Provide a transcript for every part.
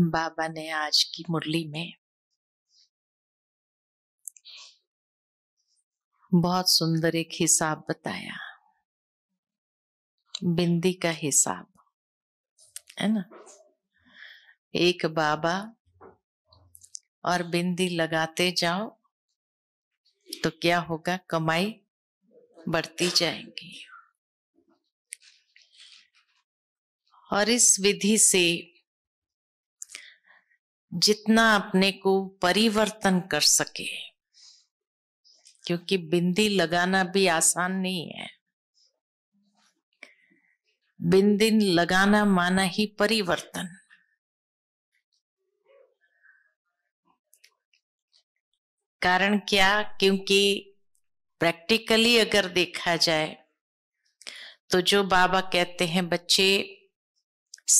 बाबा ने आज की मुरली में बहुत सुंदर एक हिसाब बताया बिंदी का हिसाब है ना एक बाबा और बिंदी लगाते जाओ तो क्या होगा कमाई बढ़ती जाएगी और इस विधि से जितना अपने को परिवर्तन कर सके क्योंकि बिंदी लगाना भी आसान नहीं है बिंदी लगाना माना ही परिवर्तन कारण क्या क्योंकि प्रैक्टिकली अगर देखा जाए तो जो बाबा कहते हैं बच्चे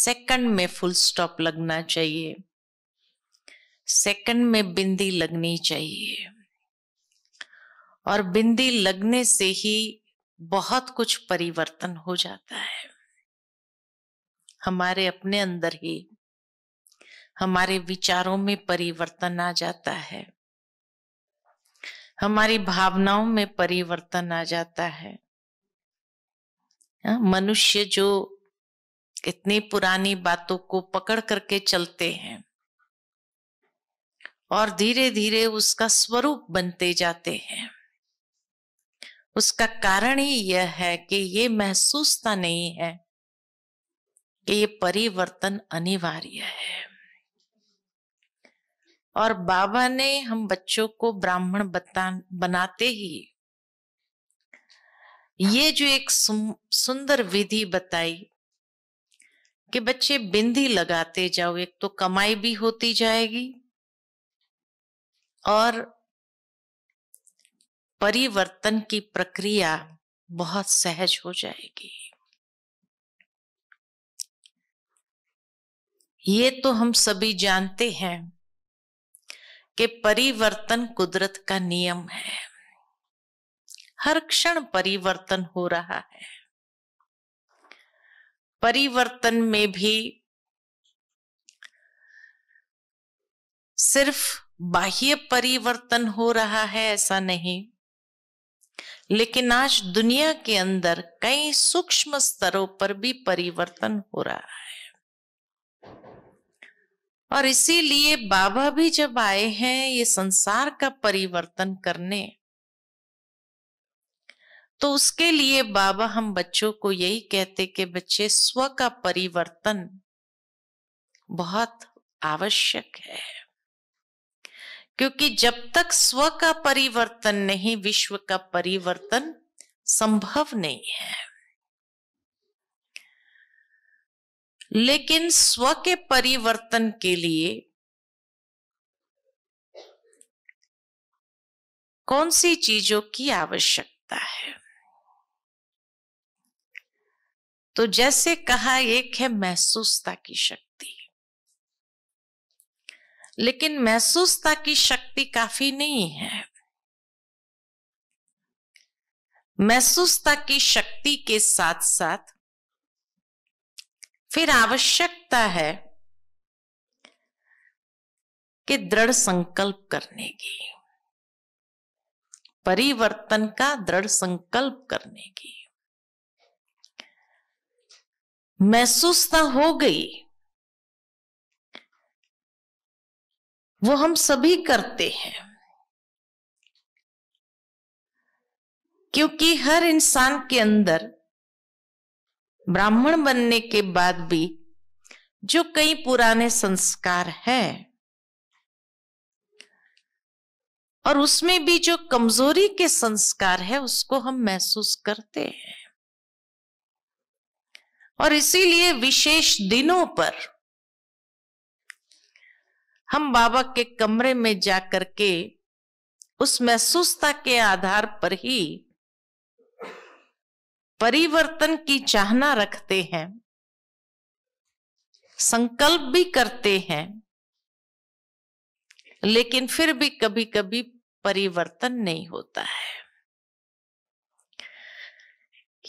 सेकंड में फुल स्टॉप लगना चाहिए सेकंड में बिंदी लगनी चाहिए और बिंदी लगने से ही बहुत कुछ परिवर्तन हो जाता है हमारे अपने अंदर ही हमारे विचारों में परिवर्तन आ जाता है हमारी भावनाओं में परिवर्तन आ जाता है हाँ, मनुष्य जो इतनी पुरानी बातों को पकड़ करके चलते हैं और धीरे धीरे उसका स्वरूप बनते जाते हैं उसका कारण ही यह है कि ये महसूसता नहीं है कि ये परिवर्तन अनिवार्य है और बाबा ने हम बच्चों को ब्राह्मण बता बनाते ही ये जो एक सुंदर विधि बताई कि बच्चे बिंदी लगाते जाओ एक तो कमाई भी होती जाएगी और परिवर्तन की प्रक्रिया बहुत सहज हो जाएगी ये तो हम सभी जानते हैं कि परिवर्तन कुदरत का नियम है हर क्षण परिवर्तन हो रहा है परिवर्तन में भी सिर्फ बाह्य परिवर्तन हो रहा है ऐसा नहीं लेकिन आज दुनिया के अंदर कई सूक्ष्म स्तरों पर भी परिवर्तन हो रहा है और इसीलिए बाबा भी जब आए हैं ये संसार का परिवर्तन करने तो उसके लिए बाबा हम बच्चों को यही कहते कि बच्चे स्व का परिवर्तन बहुत आवश्यक है क्योंकि जब तक स्व का परिवर्तन नहीं विश्व का परिवर्तन संभव नहीं है लेकिन स्व के परिवर्तन के लिए कौन सी चीजों की आवश्यकता है तो जैसे कहा एक है महसूसता की शक्ति लेकिन महसूसता की शक्ति काफी नहीं है महसूसता की शक्ति के साथ साथ फिर आवश्यकता है कि दृढ़ संकल्प करने की परिवर्तन का दृढ़ संकल्प करने की महसूसता तो हो गई वो हम सभी करते हैं क्योंकि हर इंसान के अंदर ब्राह्मण बनने के बाद भी जो कई पुराने संस्कार है और उसमें भी जो कमजोरी के संस्कार है उसको हम महसूस करते हैं और इसीलिए विशेष दिनों पर हम बाबा के कमरे में जा करके उस महसूसता के आधार पर ही परिवर्तन की चाहना रखते हैं संकल्प भी करते हैं लेकिन फिर भी कभी कभी परिवर्तन नहीं होता है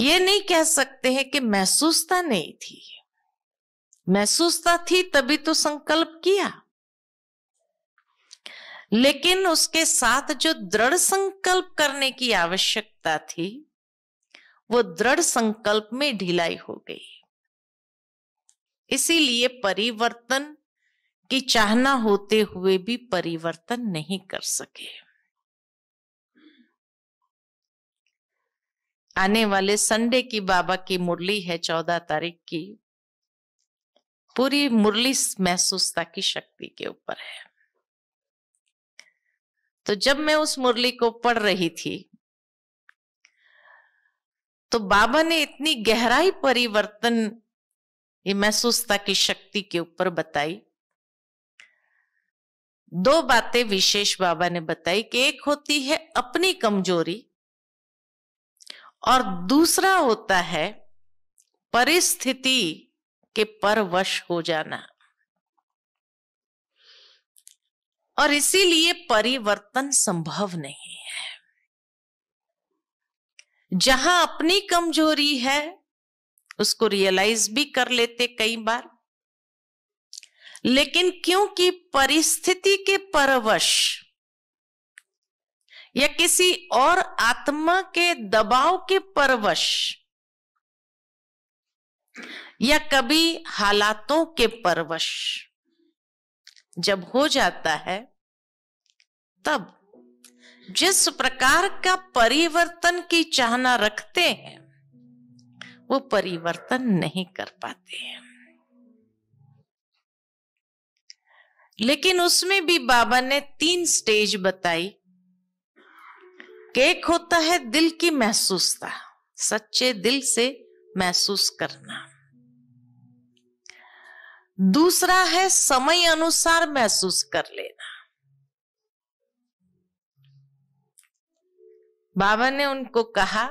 ये नहीं कह सकते हैं कि महसूसता नहीं थी महसूसता थी तभी तो संकल्प किया लेकिन उसके साथ जो दृढ़ संकल्प करने की आवश्यकता थी वो दृढ़ संकल्प में ढिलाई हो गई इसीलिए परिवर्तन की चाहना होते हुए भी परिवर्तन नहीं कर सके आने वाले संडे की बाबा की मुरली है चौदह तारीख की पूरी मुरली महसूसता की शक्ति के ऊपर है तो जब मैं उस मुरली को पढ़ रही थी तो बाबा ने इतनी गहराई परिवर्तन ये महसूसता की शक्ति के ऊपर बताई दो बातें विशेष बाबा ने बताई कि एक होती है अपनी कमजोरी और दूसरा होता है परिस्थिति के परवश हो जाना और इसीलिए परिवर्तन संभव नहीं है जहां अपनी कमजोरी है उसको रियलाइज भी कर लेते कई बार लेकिन क्योंकि परिस्थिति के परवश या किसी और आत्मा के दबाव के परवश या कभी हालातों के परवश जब हो जाता है तब जिस प्रकार का परिवर्तन की चाहना रखते हैं वो परिवर्तन नहीं कर पाते हैं लेकिन उसमें भी बाबा ने तीन स्टेज बताई एक होता है दिल की महसूसता सच्चे दिल से महसूस करना दूसरा है समय अनुसार महसूस कर लेना बाबा ने उनको कहा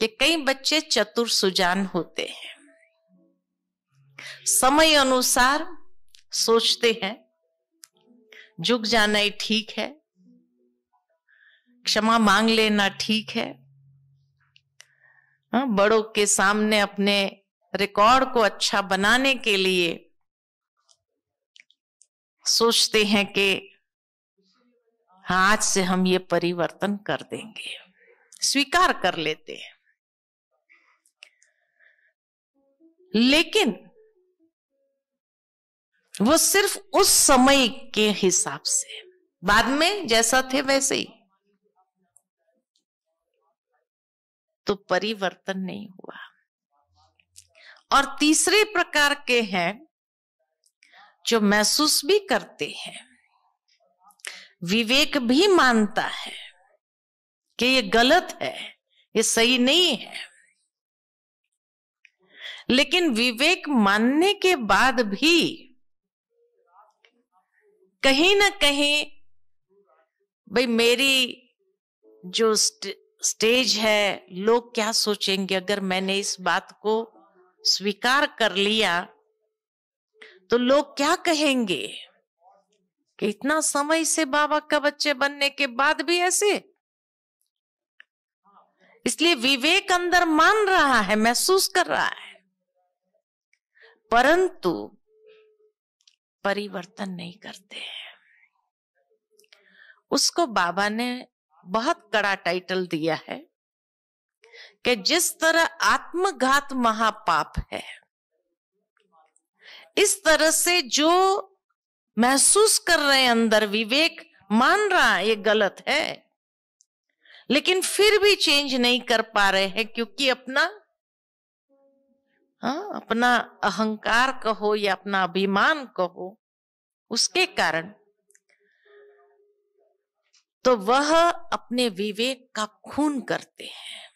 कि कई बच्चे चतुर सुजान होते हैं समय अनुसार सोचते हैं झुक जाना ही ठीक है क्षमा मांग लेना ठीक है हाँ, बड़ों के सामने अपने रिकॉर्ड को अच्छा बनाने के लिए सोचते हैं कि आज से हम ये परिवर्तन कर देंगे स्वीकार कर लेते हैं लेकिन वो सिर्फ उस समय के हिसाब से बाद में जैसा थे वैसे ही तो परिवर्तन नहीं हुआ और तीसरे प्रकार के हैं जो महसूस भी करते हैं विवेक भी मानता है कि ये गलत है ये सही नहीं है लेकिन विवेक मानने के बाद भी कहीं ना कहीं भाई मेरी जो स्टेज है लोग क्या सोचेंगे अगर मैंने इस बात को स्वीकार कर लिया तो लोग क्या कहेंगे कि इतना समय से बाबा का बच्चे बनने के बाद भी ऐसे इसलिए विवेक अंदर मान रहा है महसूस कर रहा है परंतु परिवर्तन नहीं करते हैं उसको बाबा ने बहुत कड़ा टाइटल दिया है कि जिस तरह आत्मघात महापाप है इस तरह से जो महसूस कर रहे हैं अंदर विवेक मान रहा है ये गलत है लेकिन फिर भी चेंज नहीं कर पा रहे हैं क्योंकि अपना हाँ अपना अहंकार कहो या अपना अभिमान कहो उसके कारण तो वह अपने विवेक का खून करते हैं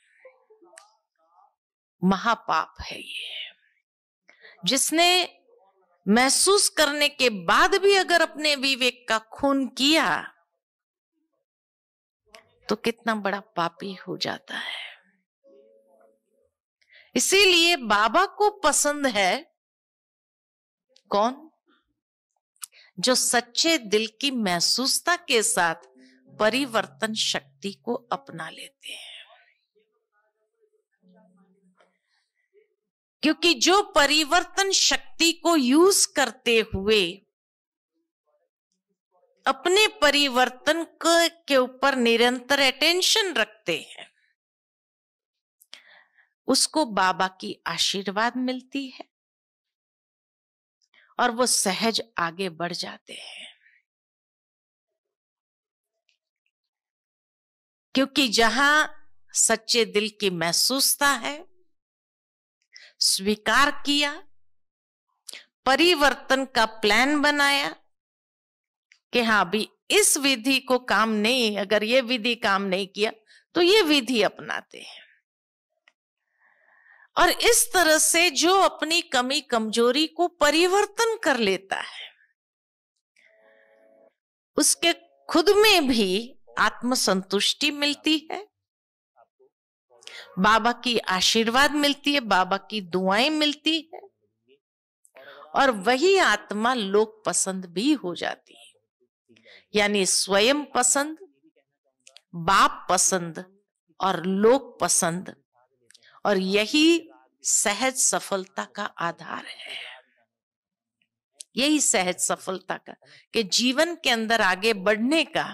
महापाप है ये जिसने महसूस करने के बाद भी अगर अपने विवेक का खून किया तो कितना बड़ा पापी हो जाता है इसीलिए बाबा को पसंद है कौन जो सच्चे दिल की महसूसता के साथ परिवर्तन शक्ति को अपना लेते हैं क्योंकि जो परिवर्तन शक्ति को यूज करते हुए अपने परिवर्तन के ऊपर निरंतर अटेंशन रखते हैं उसको बाबा की आशीर्वाद मिलती है और वो सहज आगे बढ़ जाते हैं क्योंकि जहां सच्चे दिल की महसूसता है स्वीकार किया परिवर्तन का प्लान बनाया कि हाँ भी इस विधि को काम नहीं अगर ये विधि काम नहीं किया तो ये विधि अपनाते हैं और इस तरह से जो अपनी कमी कमजोरी को परिवर्तन कर लेता है उसके खुद में भी आत्मसंतुष्टि मिलती है बाबा की आशीर्वाद मिलती है बाबा की दुआएं मिलती है और वही आत्मा लोक पसंद भी हो जाती है यानी स्वयं पसंद बाप पसंद और लोक पसंद और यही सहज सफलता का आधार है यही सहज सफलता का कि जीवन के अंदर आगे बढ़ने का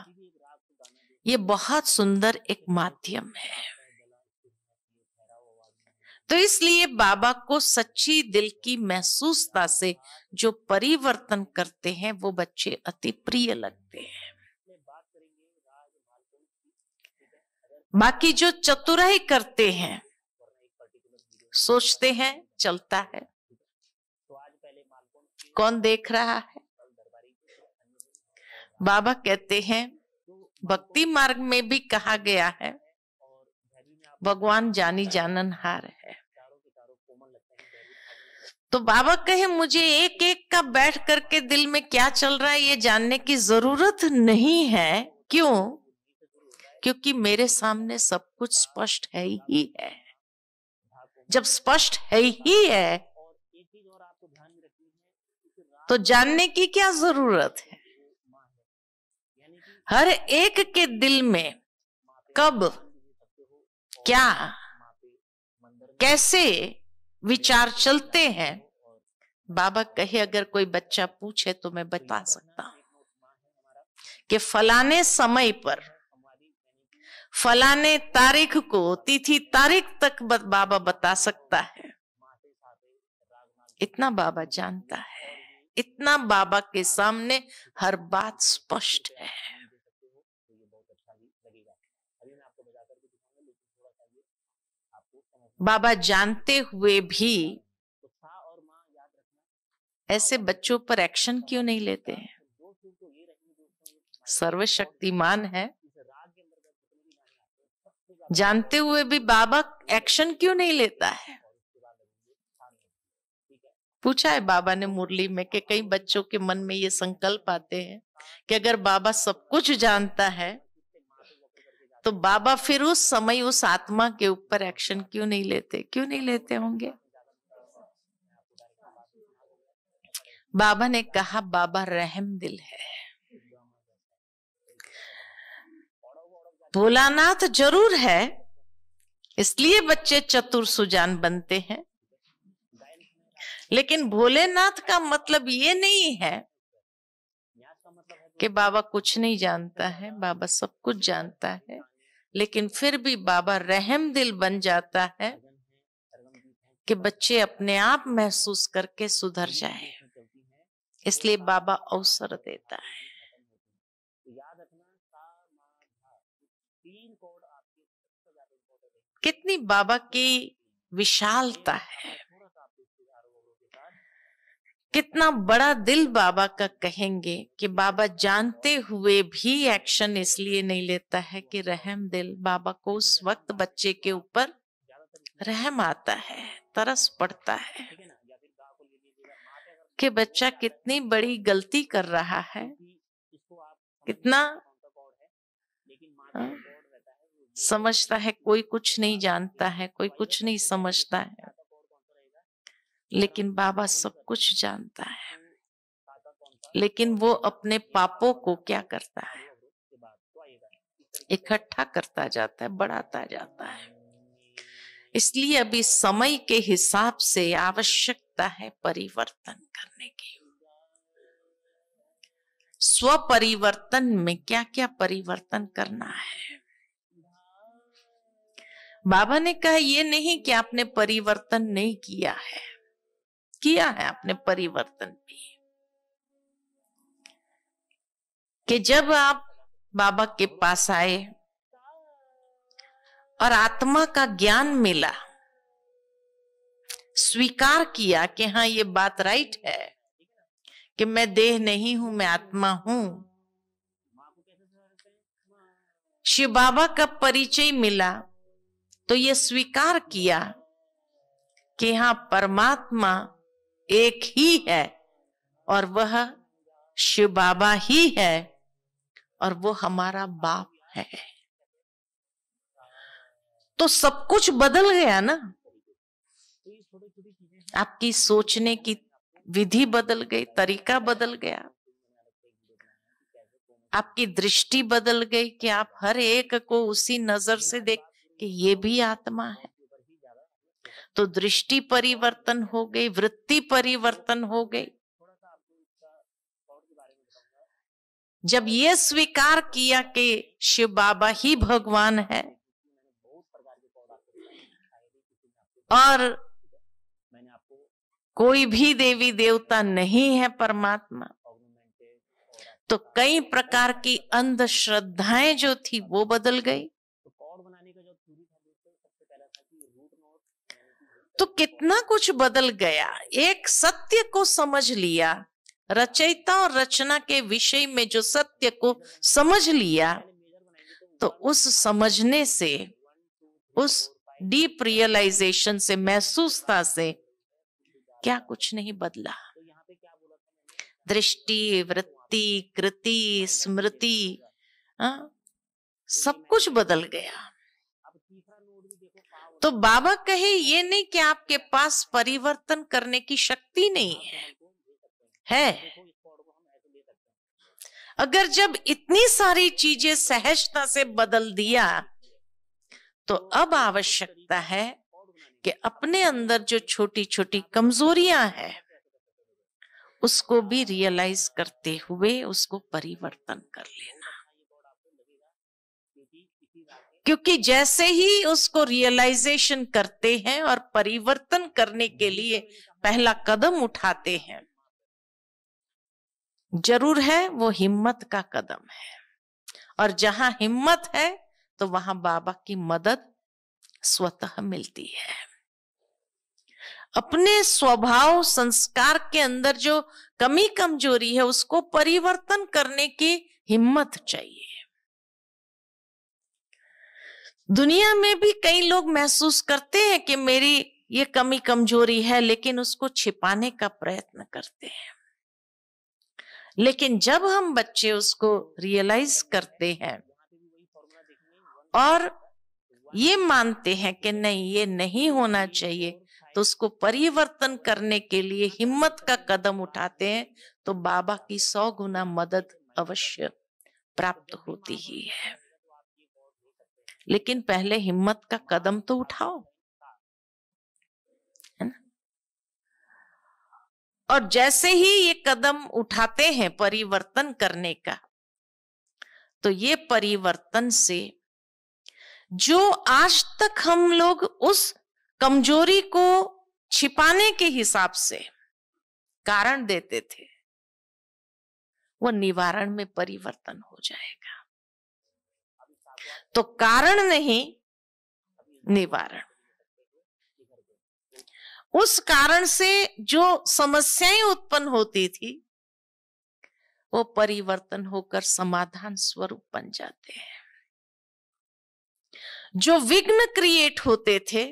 ये बहुत सुंदर एक माध्यम है तो इसलिए बाबा को सच्ची दिल की महसूसता से जो परिवर्तन करते हैं वो बच्चे अति प्रिय लगते हैं बाकी जो चतुराई करते हैं सोचते हैं चलता है कौन देख रहा है बाबा कहते हैं भक्ति मार्ग में भी कहा गया है भगवान जानी जानन हार है तो बाबा कहे मुझे एक एक का बैठ करके दिल में क्या चल रहा है ये जानने की जरूरत नहीं है क्यों क्योंकि मेरे सामने सब कुछ स्पष्ट है ही है जब स्पष्ट है ही है तो जानने की क्या जरूरत है हर एक के दिल में कब क्या कैसे विचार चलते हैं बाबा कहे अगर कोई बच्चा पूछे तो मैं बता सकता हूं कि फलाने समय पर फलाने तारीख को तिथि तारीख तक बाबा बता सकता है इतना बाबा जानता है इतना बाबा के सामने हर बात स्पष्ट है बाबा जानते हुए भी ऐसे बच्चों पर एक्शन क्यों नहीं लेते हैं सर्वशक्तिमान है जानते हुए भी बाबा एक्शन क्यों नहीं लेता है पूछा है बाबा ने मुरली में कि कई बच्चों के मन में ये संकल्प आते हैं हाँ। कि अगर बाबा सब कुछ जानता है तो बाबा फिर उस समय उस आत्मा के ऊपर एक्शन क्यों नहीं लेते क्यों नहीं लेते होंगे बाबा ने कहा बाबा रहम दिल है भोलानाथ जरूर है इसलिए बच्चे चतुर सुजान बनते हैं लेकिन भोलेनाथ का मतलब ये नहीं है कि बाबा कुछ नहीं जानता है बाबा सब कुछ जानता है लेकिन फिर भी बाबा रहम दिल बन जाता है कि बच्चे अपने आप महसूस करके सुधर जाए इसलिए बाबा अवसर देता है कितनी बाबा की विशालता है कितना बड़ा दिल बाबा का कहेंगे कि बाबा जानते हुए भी एक्शन इसलिए नहीं लेता है कि रहम दिल बाबा को उस वक्त बच्चे के ऊपर रहम आता है तरस पड़ता है कि बच्चा कितनी बड़ी गलती कर रहा है कितना हाँ, समझता है कोई कुछ नहीं जानता है कोई कुछ नहीं समझता है लेकिन बाबा सब कुछ जानता है लेकिन वो अपने पापों को क्या करता है इकट्ठा करता जाता है बढ़ाता जाता है इसलिए अभी समय के हिसाब से आवश्यकता है परिवर्तन करने की स्व परिवर्तन में क्या क्या परिवर्तन करना है बाबा ने कहा यह नहीं कि आपने परिवर्तन नहीं किया है किया है आपने परिवर्तन भी कि जब आप बाबा के पास आए और आत्मा का ज्ञान मिला स्वीकार किया कि हाँ ये बात राइट है कि मैं देह नहीं हूं मैं आत्मा हूं शिव बाबा का परिचय मिला तो ये स्वीकार किया कि हाँ परमात्मा एक ही है और वह शिव बाबा ही है और वो हमारा बाप है तो सब कुछ बदल गया ना आपकी सोचने की विधि बदल गई तरीका बदल गया आपकी दृष्टि बदल गई कि आप हर एक को उसी नजर से देख कि ये भी आत्मा है तो दृष्टि परिवर्तन हो गई वृत्ति परिवर्तन हो गई जब ये स्वीकार किया कि शिव बाबा ही भगवान है और कोई भी देवी देवता नहीं है परमात्मा तो कई प्रकार की अंधश्रद्धाएं जो थी वो बदल गई तो कितना कुछ बदल गया एक सत्य को समझ लिया रचयिता और रचना के विषय में जो सत्य को समझ लिया तो उस समझने से उस डीप रियलाइजेशन से महसूसता से क्या कुछ नहीं बदला दृष्टि वृत्ति कृति स्मृति हाँ, सब कुछ बदल गया तो बाबा कहे ये नहीं कि आपके पास परिवर्तन करने की शक्ति नहीं है है अगर जब इतनी सारी चीजें सहजता से बदल दिया तो अब आवश्यकता है कि अपने अंदर जो छोटी छोटी कमजोरियां हैं उसको भी रियलाइज करते हुए उसको परिवर्तन कर लेना क्योंकि जैसे ही उसको रियलाइजेशन करते हैं और परिवर्तन करने के लिए पहला कदम उठाते हैं जरूर है वो हिम्मत का कदम है और जहां हिम्मत है तो वहां बाबा की मदद स्वतः मिलती है अपने स्वभाव संस्कार के अंदर जो कमी कमजोरी है उसको परिवर्तन करने की हिम्मत चाहिए दुनिया में भी कई लोग महसूस करते हैं कि मेरी ये कमी कमजोरी है लेकिन उसको छिपाने का प्रयत्न करते हैं लेकिन जब हम बच्चे उसको रियलाइज करते हैं और ये मानते हैं कि नहीं ये नहीं होना चाहिए तो उसको परिवर्तन करने के लिए हिम्मत का कदम उठाते हैं तो बाबा की सौ गुना मदद अवश्य प्राप्त होती ही है लेकिन पहले हिम्मत का कदम तो उठाओ है ना और जैसे ही ये कदम उठाते हैं परिवर्तन करने का तो ये परिवर्तन से जो आज तक हम लोग उस कमजोरी को छिपाने के हिसाब से कारण देते थे वो निवारण में परिवर्तन हो जाएगा तो कारण नहीं निवारण उस कारण से जो समस्याएं उत्पन्न होती थी वो परिवर्तन होकर समाधान स्वरूप बन जाते हैं जो विघ्न क्रिएट होते थे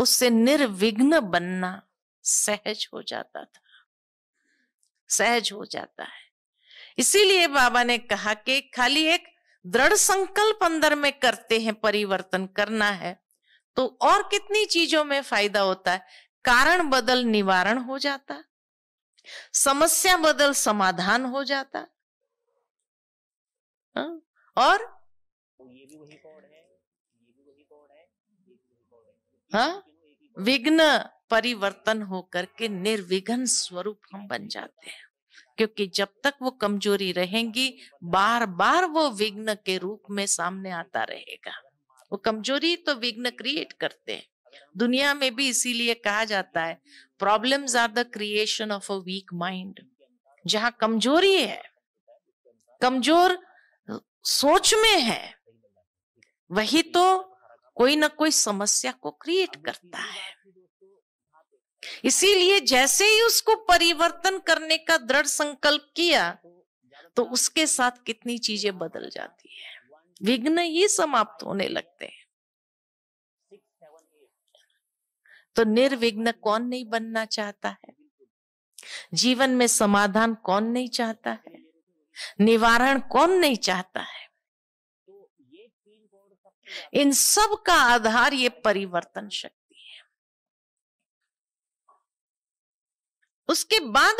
उससे निर्विघ्न बनना सहज हो जाता था सहज हो जाता है इसीलिए बाबा ने कहा कि खाली एक दृढ़ संकल्प अंदर में करते हैं परिवर्तन करना है तो और कितनी चीजों में फायदा होता है कारण बदल निवारण हो जाता समस्या बदल समाधान हो जाता हाँ? और हाँ विघ्न परिवर्तन होकर के निर्विघ्न स्वरूप हम बन जाते हैं क्योंकि जब तक वो कमजोरी रहेंगी बार बार वो विघ्न के रूप में सामने आता रहेगा वो कमजोरी तो विघ्न क्रिएट करते हैं दुनिया में भी इसीलिए कहा जाता है problems are the creation of a weak mind जहां कमजोरी है कमजोर सोच में है वही तो कोई ना कोई समस्या को क्रिएट करता है इसीलिए जैसे ही उसको परिवर्तन करने का दृढ़ संकल्प किया तो उसके साथ कितनी चीजें बदल जाती है विघ्न ही समाप्त होने लगते हैं तो निर्विघ्न कौन नहीं बनना चाहता है जीवन में समाधान कौन नहीं चाहता है निवारण कौन नहीं चाहता है इन सब का आधार ये परिवर्तन शक्ति उसके बाद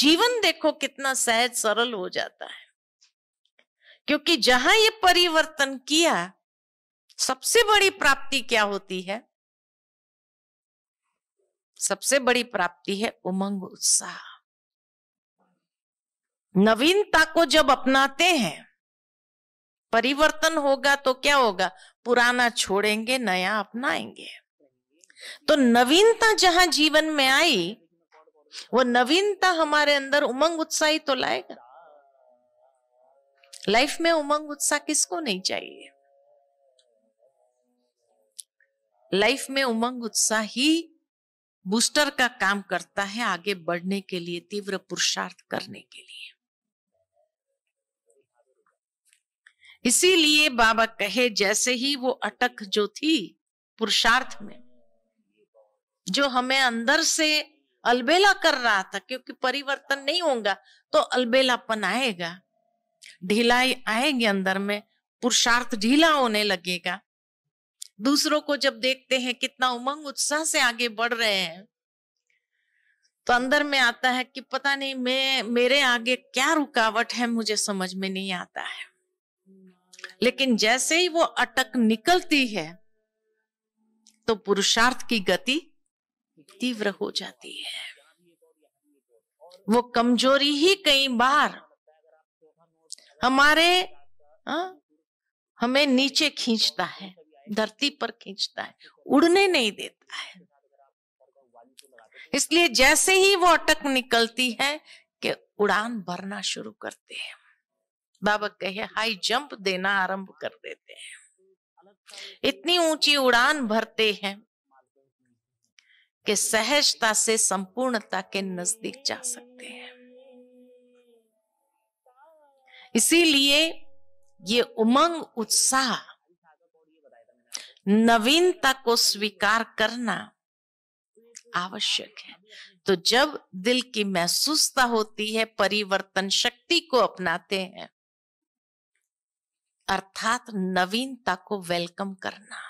जीवन देखो कितना सहज सरल हो जाता है क्योंकि जहां ये परिवर्तन किया सबसे बड़ी प्राप्ति क्या होती है सबसे बड़ी प्राप्ति है उमंग उत्साह नवीनता को जब अपनाते हैं परिवर्तन होगा तो क्या होगा पुराना छोड़ेंगे नया अपनाएंगे तो नवीनता जहां जीवन में आई वो नवीनता हमारे अंदर उमंग उत्साह तो लाएगा लाइफ में उमंग उत्साह किसको नहीं चाहिए लाइफ में उमंग उत्साह ही बूस्टर का काम करता है आगे बढ़ने के लिए तीव्र पुरुषार्थ करने के लिए इसीलिए बाबा कहे जैसे ही वो अटक जो थी पुरुषार्थ में जो हमें अंदर से अलबेला कर रहा था क्योंकि परिवर्तन नहीं होगा तो अलबेलापन आएगा ढिलाई आएगी अंदर में पुरुषार्थ ढीला होने लगेगा दूसरों को जब देखते हैं कितना उमंग उत्साह से आगे बढ़ रहे हैं तो अंदर में आता है कि पता नहीं मैं मेरे आगे क्या रुकावट है मुझे समझ में नहीं आता है लेकिन जैसे ही वो अटक निकलती है तो पुरुषार्थ की गति तीव्र हो जाती है वो कमजोरी ही कई बार हमारे आ, हमें नीचे खींचता है धरती पर खींचता है उड़ने नहीं देता है इसलिए जैसे ही वो अटक निकलती है कि उड़ान भरना शुरू करते हैं बाबा कहे हाई जंप देना आरंभ कर देते हैं इतनी ऊंची उड़ान भरते हैं कि सहजता से संपूर्णता के नजदीक जा सकते हैं इसीलिए ये उमंग उत्साह नवीनता को स्वीकार करना आवश्यक है तो जब दिल की महसूसता होती है परिवर्तन शक्ति को अपनाते हैं अर्थात नवीनता को वेलकम करना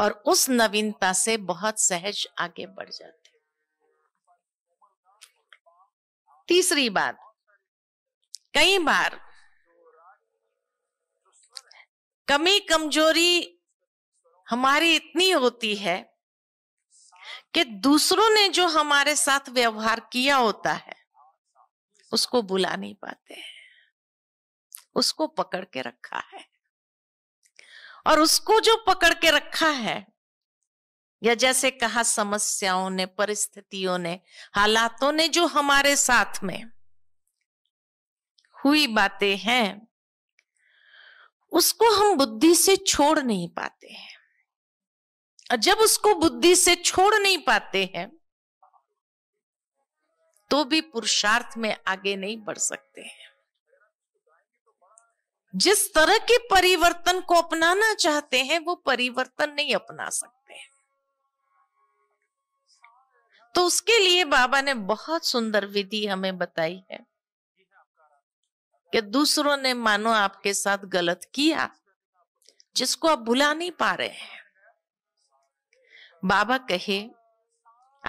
और उस नवीनता से बहुत सहज आगे बढ़ जाते तीसरी बात कई बार कमी कमजोरी हमारी इतनी होती है कि दूसरों ने जो हमारे साथ व्यवहार किया होता है उसको बुला नहीं पाते हैं उसको पकड़ के रखा है और उसको जो पकड़ के रखा है या जैसे कहा समस्याओं ने परिस्थितियों ने हालातों ने जो हमारे साथ में हुई बातें हैं उसको हम बुद्धि से छोड़ नहीं पाते हैं और जब उसको बुद्धि से छोड़ नहीं पाते हैं तो भी पुरुषार्थ में आगे नहीं बढ़ सकते हैं जिस तरह के परिवर्तन को अपनाना चाहते हैं वो परिवर्तन नहीं अपना सकते तो उसके लिए बाबा ने बहुत सुंदर विधि हमें बताई है कि दूसरों ने मानो आपके साथ गलत किया जिसको आप भुला नहीं पा रहे हैं बाबा कहे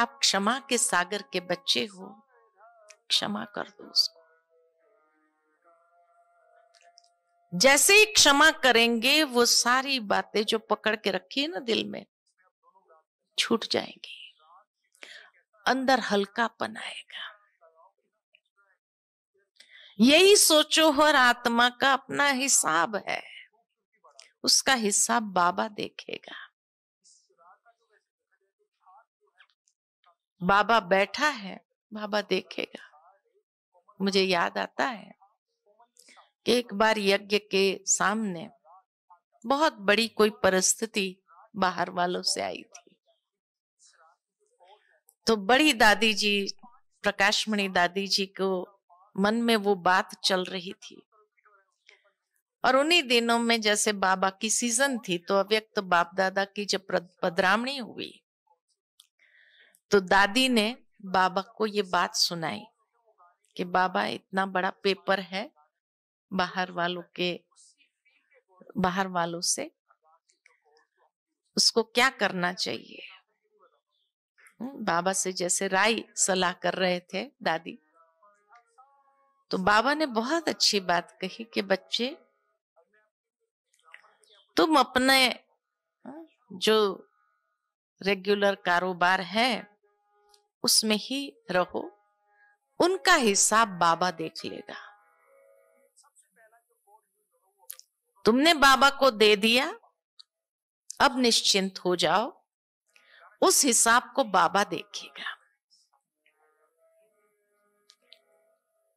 आप क्षमा के सागर के बच्चे हो क्षमा कर दो उसको जैसे ही क्षमा करेंगे वो सारी बातें जो पकड़ के रखी है ना दिल में छूट जाएंगी अंदर हल्कापन आएगा यही सोचो हर आत्मा का अपना हिसाब है उसका हिसाब बाबा देखेगा बाबा बैठा है बाबा देखेगा मुझे याद आता है एक बार यज्ञ के सामने बहुत बड़ी कोई परिस्थिति बाहर वालों से आई थी तो बड़ी दादी जी प्रकाशमणि दादी जी को मन में वो बात चल रही थी और उन्हीं दिनों में जैसे बाबा की सीजन थी तो अव्यक्त बाप दादा की जब पधरामणी हुई तो दादी ने बाबा को ये बात सुनाई कि बाबा इतना बड़ा पेपर है बाहर वालों के बाहर वालों से उसको क्या करना चाहिए हम्म, बाबा से जैसे राय सलाह कर रहे थे दादी तो बाबा ने बहुत अच्छी बात कही कि बच्चे तुम अपने हाँ, जो रेगुलर कारोबार है उसमें ही रहो उनका हिसाब बाबा देख लेगा तुमने बाबा को दे दिया अब निश्चिंत हो जाओ उस हिसाब को बाबा देखेगा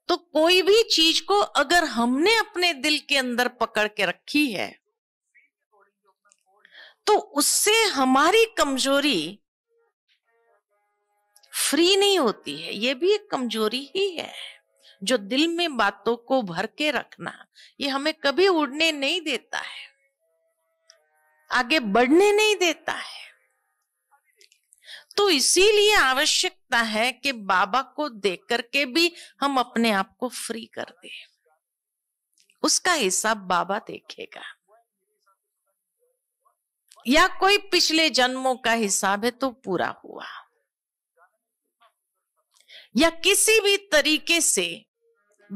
तो कोई भी चीज को अगर हमने अपने दिल के अंदर पकड़ के रखी है तो उससे हमारी कमजोरी फ्री नहीं होती है ये भी एक कमजोरी ही है जो दिल में बातों को भर के रखना ये हमें कभी उड़ने नहीं देता है आगे बढ़ने नहीं देता है तो इसीलिए आवश्यकता है कि बाबा को देख करके भी हम अपने आप को फ्री कर दे उसका हिसाब बाबा देखेगा या कोई पिछले जन्मों का हिसाब है तो पूरा हुआ या किसी भी तरीके से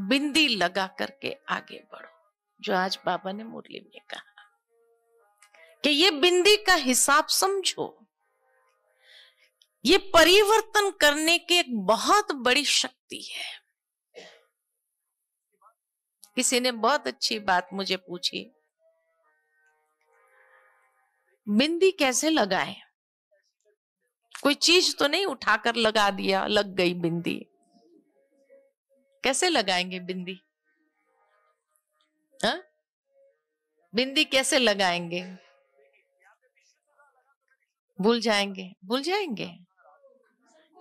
बिंदी लगा करके आगे बढ़ो जो आज बाबा ने मुरली में कहा कि ये बिंदी का हिसाब समझो ये परिवर्तन करने की एक बहुत बड़ी शक्ति है किसी ने बहुत अच्छी बात मुझे पूछी बिंदी कैसे लगाए कोई चीज तो नहीं उठाकर लगा दिया लग गई बिंदी कैसे लगाएंगे बिंदी हा? बिंदी कैसे लगाएंगे भूल जाएंगे भूल जाएंगे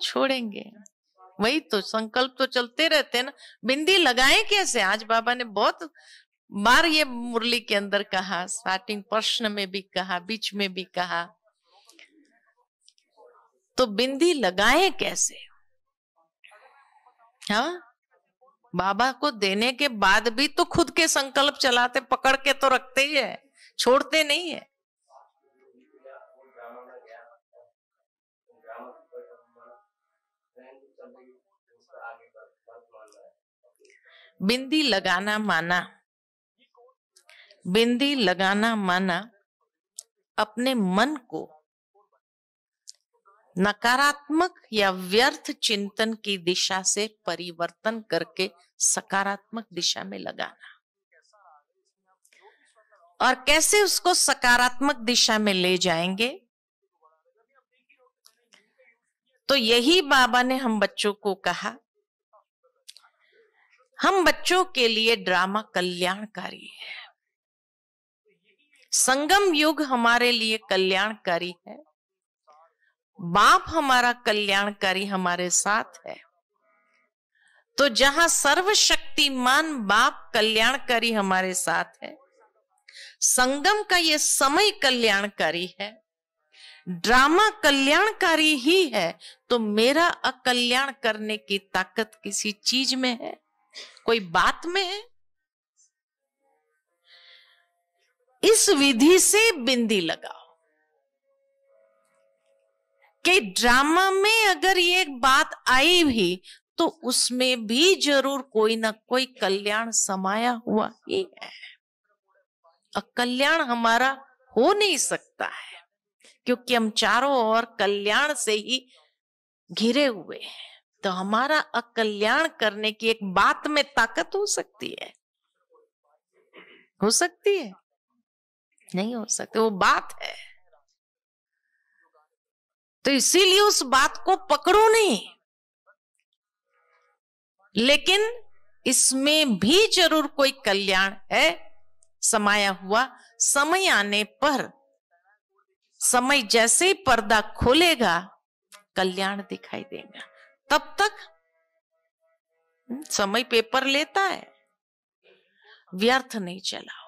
छोड़ेंगे वही तो संकल्प तो चलते रहते हैं ना बिंदी लगाए कैसे आज बाबा ने बहुत बार ये मुरली के अंदर कहा स्टार्टिंग प्रश्न में भी कहा बीच में भी कहा तो बिंदी लगाए कैसे हाँ बाबा को देने के बाद भी तो खुद के संकल्प चलाते पकड़ के तो रखते ही है छोड़ते नहीं है बिंदी लगाना माना बिंदी लगाना माना अपने मन को नकारात्मक या व्यर्थ चिंतन की दिशा से परिवर्तन करके सकारात्मक दिशा में लगाना और कैसे उसको सकारात्मक दिशा में ले जाएंगे तो यही बाबा ने हम बच्चों को कहा हम बच्चों के लिए ड्रामा कल्याणकारी है संगम युग हमारे लिए कल्याणकारी है बाप हमारा कल्याणकारी हमारे साथ है तो जहां सर्वशक्तिमान बाप कल्याणकारी हमारे साथ है संगम का ये समय कल्याणकारी है ड्रामा कल्याणकारी ही है तो मेरा अकल्याण करने की ताकत किसी चीज में है कोई बात में है इस विधि से बिंदी लगाओ कि ड्रामा में अगर ये बात आई भी तो उसमें भी जरूर कोई ना कोई कल्याण समाया हुआ ही है कल्याण हमारा हो नहीं सकता है क्योंकि हम चारों ओर कल्याण से ही घिरे हुए हैं तो हमारा अकल्याण करने की एक बात में ताकत हो सकती है हो सकती है नहीं हो सकती वो बात है तो इसीलिए उस बात को पकड़ो नहीं लेकिन इसमें भी जरूर कोई कल्याण है समाया हुआ समय आने पर समय जैसे ही पर्दा खोलेगा कल्याण दिखाई देगा तब तक हम्म, समय पेपर लेता है व्यर्थ नहीं चलाओ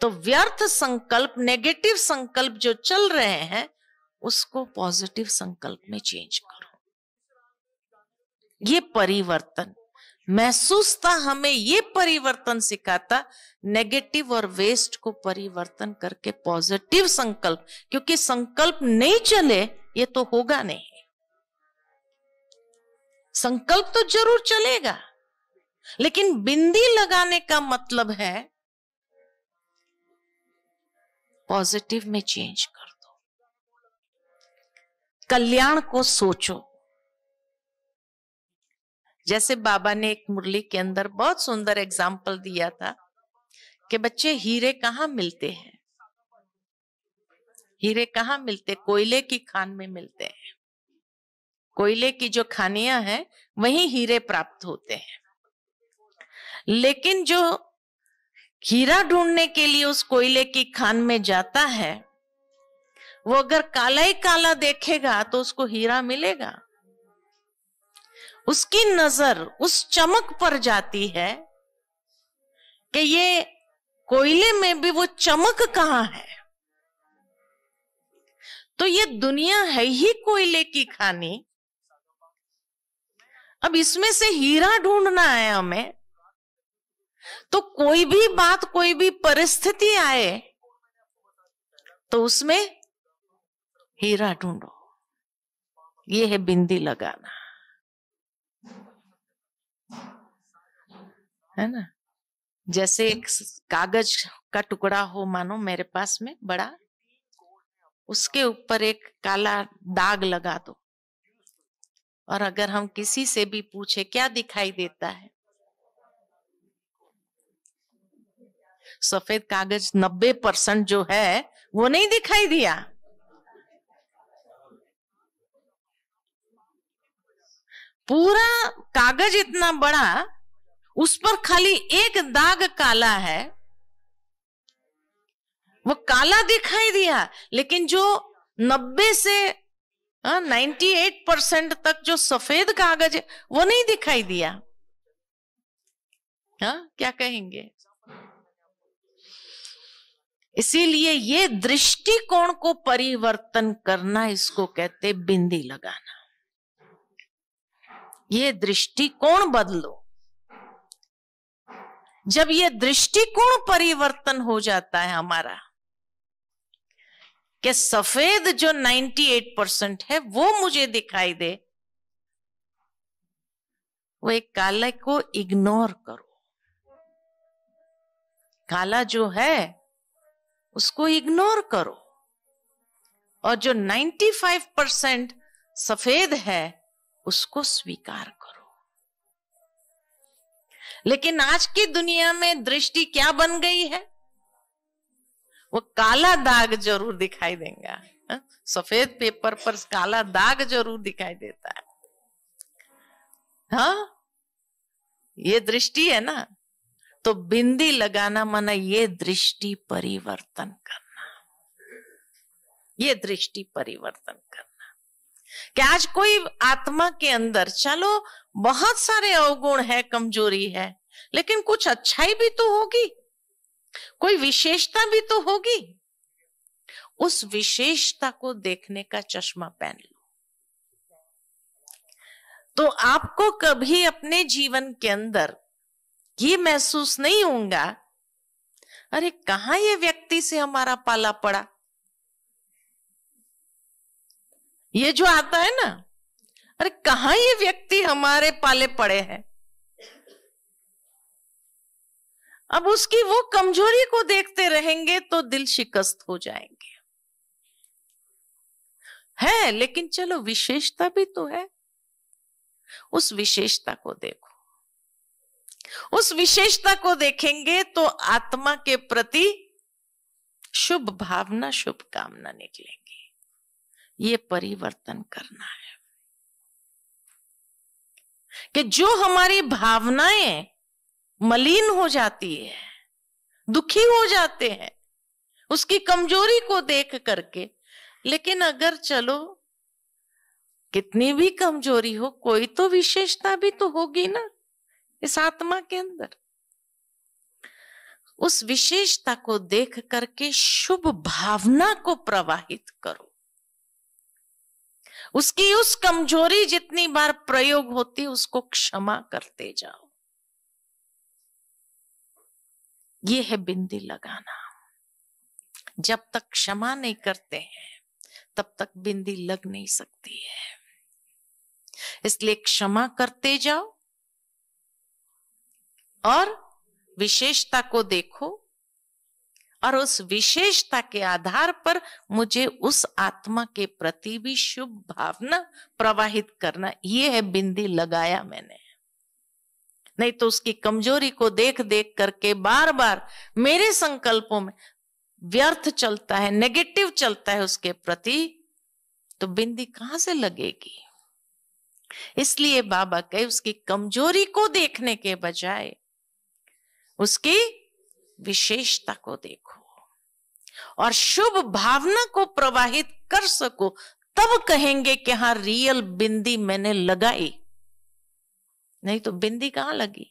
तो व्यर्थ संकल्प नेगेटिव संकल्प जो चल रहे हैं उसको पॉजिटिव संकल्प में चेंज करो ये परिवर्तन महसूसता हमें ये परिवर्तन सिखाता नेगेटिव और वेस्ट को परिवर्तन करके पॉजिटिव संकल्प क्योंकि संकल्प नहीं चले ये तो होगा नहीं संकल्प तो जरूर चलेगा लेकिन बिंदी लगाने का मतलब है पॉजिटिव में चेंज करो कल्याण को सोचो जैसे बाबा ने एक मुरली के अंदर बहुत सुंदर एग्जाम्पल दिया था कि बच्चे हीरे कहाँ मिलते हैं हीरे कहाँ मिलते कोयले की खान में मिलते हैं कोयले की जो खानियां हैं वहीं हीरे प्राप्त होते हैं लेकिन जो हीरा ढूंढने के लिए उस कोयले की खान में जाता है वो अगर काला ही काला देखेगा तो उसको हीरा मिलेगा उसकी नजर उस चमक पर जाती है कि ये कोयले में भी वो चमक कहां है तो ये दुनिया है ही कोयले की खानी अब इसमें से हीरा ढूंढना है हमें तो कोई भी बात कोई भी परिस्थिति आए तो उसमें हीरा ढूंढो ये है बिंदी लगाना है ना जैसे एक कागज का टुकड़ा हो मानो मेरे पास में बड़ा उसके ऊपर एक काला दाग लगा दो और अगर हम किसी से भी पूछे क्या दिखाई देता है सफेद कागज 90 परसेंट जो है वो नहीं दिखाई दिया पूरा कागज इतना बड़ा उस पर खाली एक दाग काला है वो काला दिखाई दिया लेकिन जो 90 से 98 हाँ, परसेंट तक जो सफेद कागज है वो नहीं दिखाई दिया हा? क्या कहेंगे इसीलिए ये दृष्टिकोण को परिवर्तन करना इसको कहते बिंदी लगाना ये दृष्टिकोण बदलो जब ये दृष्टिकोण परिवर्तन हो जाता है हमारा कि सफेद जो 98 परसेंट है वो मुझे दिखाई दे वो एक काले को इग्नोर करो काला जो है उसको इग्नोर करो और जो 95 परसेंट सफेद है उसको स्वीकार करो लेकिन आज की दुनिया में दृष्टि क्या बन गई है वो काला दाग जरूर दिखाई देगा हाँ? सफेद पेपर पर काला दाग जरूर दिखाई देता है हा? ये दृष्टि है ना तो बिंदी लगाना माना ये दृष्टि परिवर्तन करना ये दृष्टि परिवर्तन करना कि आज कोई आत्मा के अंदर चलो बहुत सारे अवगुण है कमजोरी है लेकिन कुछ अच्छाई भी तो होगी कोई विशेषता भी तो होगी उस विशेषता को देखने का चश्मा पहन लो तो आपको कभी अपने जीवन के अंदर ये महसूस नहीं होगा अरे कहा ये व्यक्ति से हमारा पाला पड़ा ये जो आता है ना अरे कहा ये व्यक्ति हमारे पाले पड़े हैं अब उसकी वो कमजोरी को देखते रहेंगे तो दिल शिकस्त हो जाएंगे है लेकिन चलो विशेषता भी तो है उस विशेषता को देखो उस विशेषता को देखेंगे तो आत्मा के प्रति शुभ भावना शुभ कामना निकलेंगे ये परिवर्तन करना है कि जो हमारी भावनाएं मलिन हो जाती है दुखी हो जाते हैं उसकी कमजोरी को देख करके लेकिन अगर चलो कितनी भी कमजोरी हो कोई तो विशेषता भी तो होगी ना इस आत्मा के अंदर उस विशेषता को देख करके शुभ भावना को प्रवाहित करो उसकी उस कमजोरी जितनी बार प्रयोग होती उसको क्षमा करते जाओ ये है बिंदी लगाना जब तक क्षमा नहीं करते हैं तब तक बिंदी लग नहीं सकती है इसलिए क्षमा करते जाओ और विशेषता को देखो और उस विशेषता के आधार पर मुझे उस आत्मा के प्रति भी शुभ भावना प्रवाहित करना ये है बिंदी लगाया मैंने नहीं तो उसकी कमजोरी को देख देख करके बार बार मेरे संकल्पों में व्यर्थ चलता है नेगेटिव चलता है उसके प्रति तो बिंदी कहां से लगेगी इसलिए बाबा कहे उसकी कमजोरी को देखने के बजाय उसकी विशेषता को देखो और शुभ भावना को प्रवाहित कर सको तब कहेंगे कि हाँ रियल बिंदी मैंने लगाई नहीं तो बिंदी कहां लगी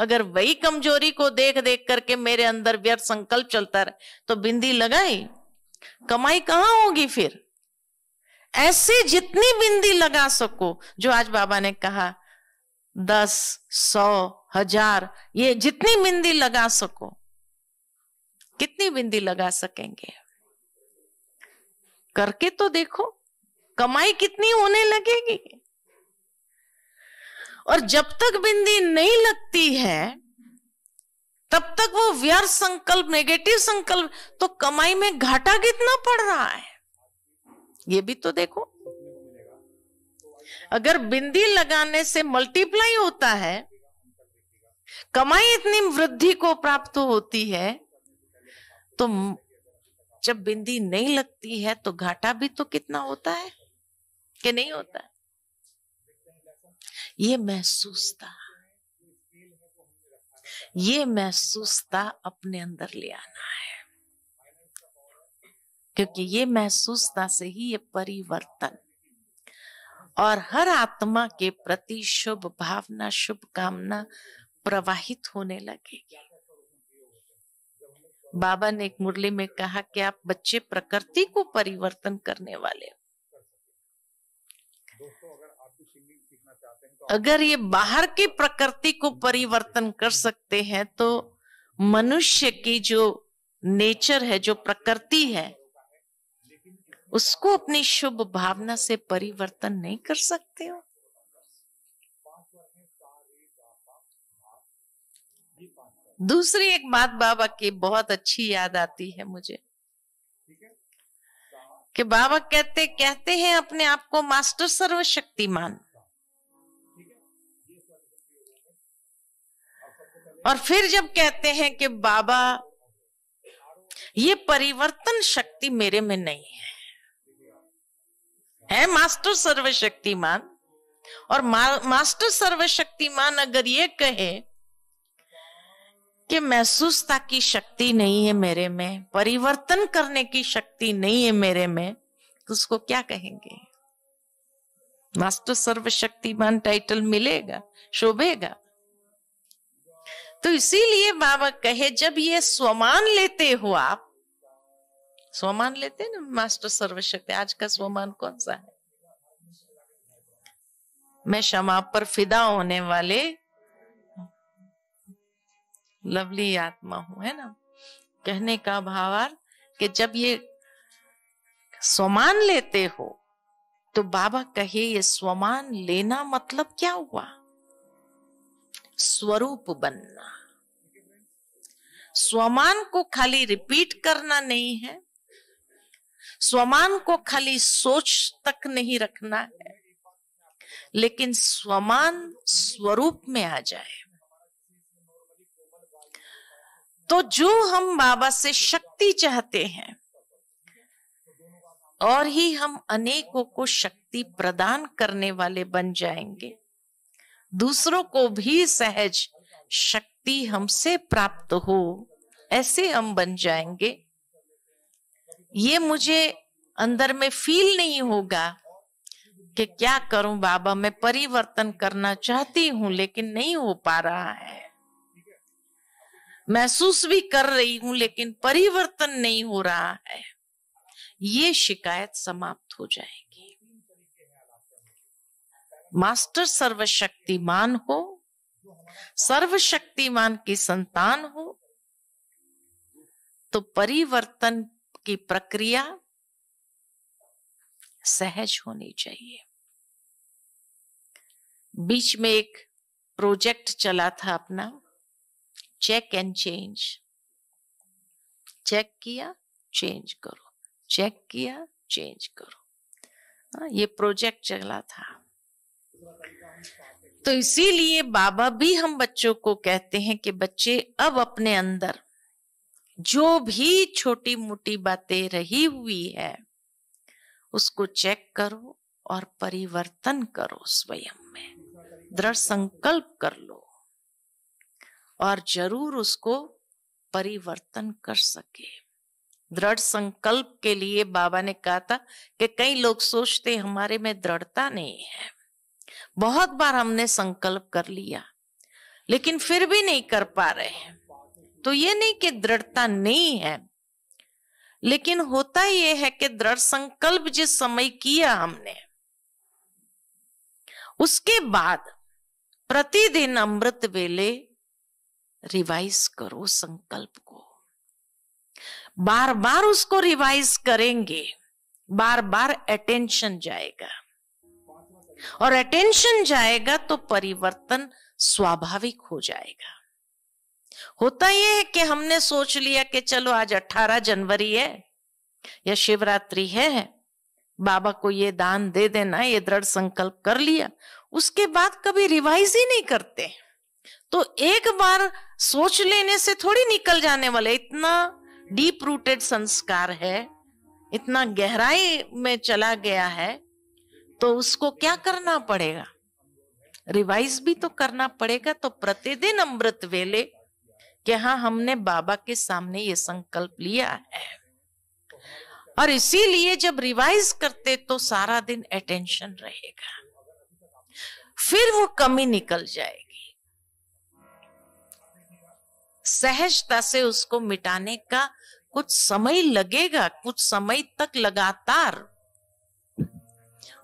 अगर वही कमजोरी को देख देख करके मेरे अंदर व्यर्थ संकल्प चलता रहे तो बिंदी लगाई कमाई कहां होगी फिर ऐसे जितनी बिंदी लगा सको जो आज बाबा ने कहा दस सौ हजार ये जितनी बिंदी लगा सको कितनी बिंदी लगा सकेंगे करके तो देखो कमाई कितनी होने लगेगी और जब तक बिंदी नहीं लगती है तब तक वो व्यर्थ संकल्प नेगेटिव संकल्प तो कमाई में घाटा कितना पड़ रहा है ये भी तो देखो अगर बिंदी लगाने से मल्टीप्लाई होता है कमाई इतनी वृद्धि को प्राप्त होती है तो जब बिंदी नहीं लगती है तो घाटा भी तो कितना होता है कि नहीं होता है? ये महसूस ये महसूसता अपने अंदर ले आना है क्योंकि ये महसूसता से ही ये परिवर्तन और हर आत्मा के प्रति शुभ भावना शुभ कामना प्रवाहित होने लगेगी बाबा ने एक मुरली में कहा कि आप बच्चे प्रकृति को परिवर्तन करने वाले हो अगर ये बाहर की प्रकृति को परिवर्तन कर सकते हैं तो मनुष्य की जो नेचर है जो प्रकृति है उसको अपनी शुभ भावना से परिवर्तन नहीं कर सकते हो दूसरी एक बात बाबा की बहुत अच्छी याद आती है मुझे कि बाबा कहते कहते हैं अपने आप को मास्टर सर्वशक्तिमान और फिर जब कहते हैं कि बाबा ये परिवर्तन शक्ति मेरे में नहीं है है मास्टर सर्वशक्तिमान और मा, मास्टर सर्वशक्तिमान अगर ये कहे कि महसूसता की शक्ति नहीं है मेरे में परिवर्तन करने की शक्ति नहीं है मेरे में तो उसको क्या कहेंगे मास्टर सर्वशक्तिमान टाइटल मिलेगा शोभेगा तो इसीलिए बाबा कहे जब ये स्वमान लेते हो आप स्वमान लेते ना मास्टर सर्वशक्ति आज का स्वमान कौन सा है मैं क्षमा पर फिदा होने वाले लवली आत्मा हूं है ना कहने का भावार कि जब ये स्वमान लेते हो तो बाबा कहे ये स्वमान लेना मतलब क्या हुआ स्वरूप बनना स्वमान को खाली रिपीट करना नहीं है स्वमान को खाली सोच तक नहीं रखना है लेकिन स्वमान स्वरूप में आ जाए तो जो हम बाबा से शक्ति चाहते हैं और ही हम अनेकों को शक्ति प्रदान करने वाले बन जाएंगे दूसरों को भी सहज शक्ति हमसे प्राप्त हो ऐसे हम बन जाएंगे ये मुझे अंदर में फील नहीं होगा कि क्या करूं बाबा मैं परिवर्तन करना चाहती हूं लेकिन नहीं हो पा रहा है महसूस भी कर रही हूं लेकिन परिवर्तन नहीं हो रहा है ये शिकायत समाप्त हो जाएगी मास्टर सर्वशक्तिमान हो सर्वशक्तिमान की संतान हो तो परिवर्तन की प्रक्रिया सहज होनी चाहिए बीच में एक प्रोजेक्ट चला था अपना चेक एंड चेंज चेक किया चेंज करो चेक किया चेंज करो हाँ, ये प्रोजेक्ट चला था तो इसीलिए बाबा भी हम बच्चों को कहते हैं कि बच्चे अब अपने अंदर जो भी छोटी मोटी बातें रही हुई है उसको चेक करो और परिवर्तन करो स्वयं में दृढ़ संकल्प कर लो और जरूर उसको परिवर्तन कर सके दृढ़ संकल्प के लिए बाबा ने कहा था कि कई लोग सोचते हमारे में दृढ़ता नहीं है बहुत बार हमने संकल्प कर लिया लेकिन फिर भी नहीं कर पा रहे हैं तो ये नहीं कि दृढ़ता नहीं है लेकिन होता यह है कि दृढ़ संकल्प जिस समय किया हमने उसके बाद प्रतिदिन अमृत वेले रिवाइज करो संकल्प को बार बार उसको रिवाइज करेंगे बार बार अटेंशन जाएगा और अटेंशन जाएगा तो परिवर्तन स्वाभाविक हो जाएगा होता यह है कि हमने सोच लिया कि चलो आज 18 जनवरी है या शिवरात्रि है बाबा को ये दान दे देना ये दृढ़ संकल्प कर लिया उसके बाद कभी रिवाइज ही नहीं करते हैं तो एक बार सोच लेने से थोड़ी निकल जाने वाले इतना डीप रूटेड संस्कार है इतना गहराई में चला गया है तो उसको क्या करना पड़ेगा रिवाइज भी तो करना पड़ेगा तो प्रतिदिन अमृत वेले कि हाँ हमने बाबा के सामने ये संकल्प लिया है और इसीलिए जब रिवाइज करते तो सारा दिन अटेंशन रहेगा फिर वो कमी निकल जाएगी सहजता से उसको मिटाने का कुछ समय लगेगा कुछ समय तक लगातार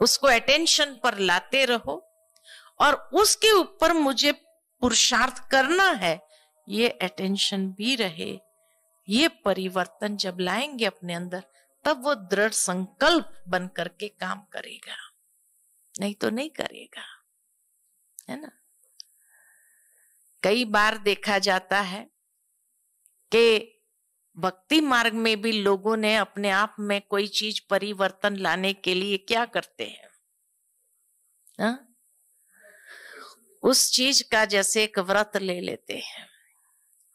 उसको अटेंशन पर लाते रहो और उसके ऊपर मुझे पुरुषार्थ करना है ये अटेंशन भी रहे ये परिवर्तन जब लाएंगे अपने अंदर तब वो दृढ़ संकल्प बन करके काम करेगा नहीं तो नहीं करेगा है ना कई बार देखा जाता है कि भक्ति मार्ग में भी लोगों ने अपने आप में कोई चीज परिवर्तन लाने के लिए क्या करते हैं ना? हाँ? उस चीज का जैसे एक व्रत ले लेते हैं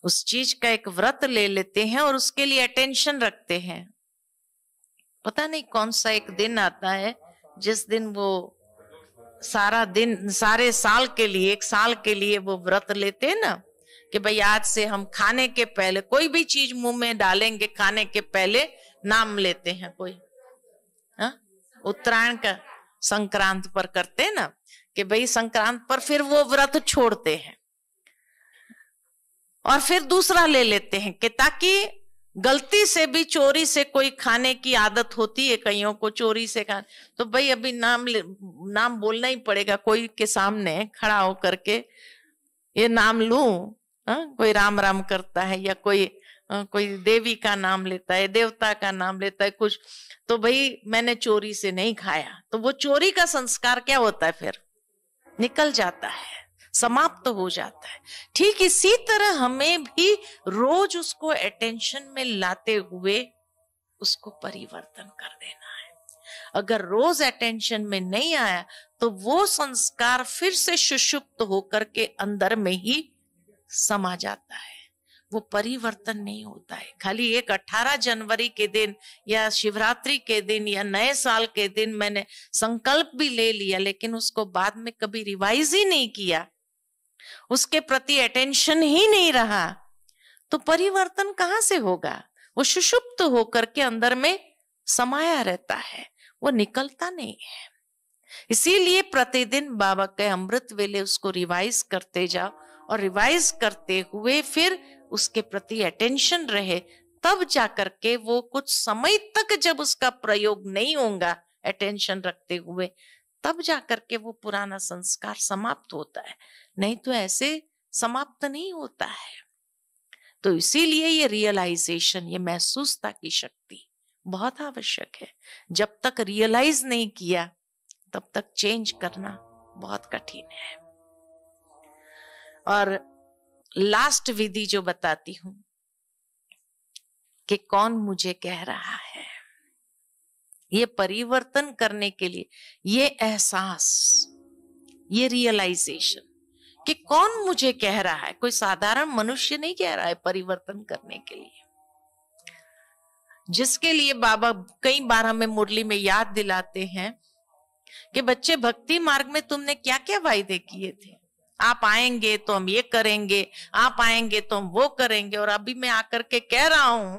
उस चीज का एक व्रत ले लेते हैं और उसके लिए अटेंशन रखते हैं पता नहीं कौन सा एक दिन आता है जिस दिन वो सारा दिन सारे साल के लिए एक साल के लिए वो व्रत लेते हैं ना कि भाई आज से हम खाने के पहले कोई भी चीज मुंह में डालेंगे खाने के पहले नाम लेते हैं कोई हाँ? उत्तरायण का संक्रांत पर करते ना कि भाई संक्रांत पर फिर वो व्रत छोड़ते हैं और फिर दूसरा ले लेते हैं कि ताकि गलती से भी चोरी से कोई खाने की आदत होती है कईयों को चोरी से खाने तो भाई अभी नाम नाम बोलना ही पड़ेगा कोई के सामने खड़ा हो करके ये नाम लू आ, हाँ, कोई राम राम करता है या कोई आ, हाँ, कोई देवी का नाम लेता है देवता का नाम लेता है कुछ तो भाई मैंने चोरी से नहीं खाया तो वो चोरी का संस्कार क्या होता है फिर निकल जाता है समाप्त तो हो जाता है ठीक इसी तरह हमें भी रोज उसको अटेंशन में लाते हुए उसको परिवर्तन कर देना है अगर रोज अटेंशन में नहीं आया तो वो संस्कार फिर से सुषुप्त होकर के अंदर में ही समा जाता है वो परिवर्तन नहीं होता है खाली एक 18 जनवरी के दिन या शिवरात्रि के दिन या नए साल के दिन मैंने संकल्प भी ले लिया लेकिन उसको बाद में कभी रिवाइज ही नहीं किया उसके प्रति अटेंशन ही नहीं रहा तो परिवर्तन कहां से होगा वो सुषुप्त होकर के अंदर में समाया रहता है वो निकलता नहीं है इसीलिए प्रतिदिन बाबा के अमृत वेले उसको रिवाइज करते जाओ और रिवाइज करते हुए फिर उसके प्रति अटेंशन रहे तब जाकर के वो कुछ समय तक जब उसका प्रयोग नहीं होगा अटेंशन रखते हुए तब जाकर के वो पुराना संस्कार समाप्त होता है नहीं तो ऐसे समाप्त नहीं होता है तो इसीलिए ये रियलाइजेशन ये महसूसता की शक्ति बहुत आवश्यक है जब तक रियलाइज नहीं किया तब तक चेंज करना बहुत कठिन है और लास्ट विधि जो बताती हूं कि कौन मुझे कह रहा है ये परिवर्तन करने के लिए ये एहसास ये रियलाइजेशन कि कौन मुझे कह रहा है कोई साधारण मनुष्य नहीं कह रहा है परिवर्तन करने के लिए जिसके लिए बाबा कई बार हमें मुरली में याद दिलाते हैं कि बच्चे भक्ति मार्ग में तुमने क्या क्या वायदे किए थे आप आएंगे तो हम ये करेंगे आप आएंगे तो हम वो करेंगे और अभी मैं आकर के कह रहा हूं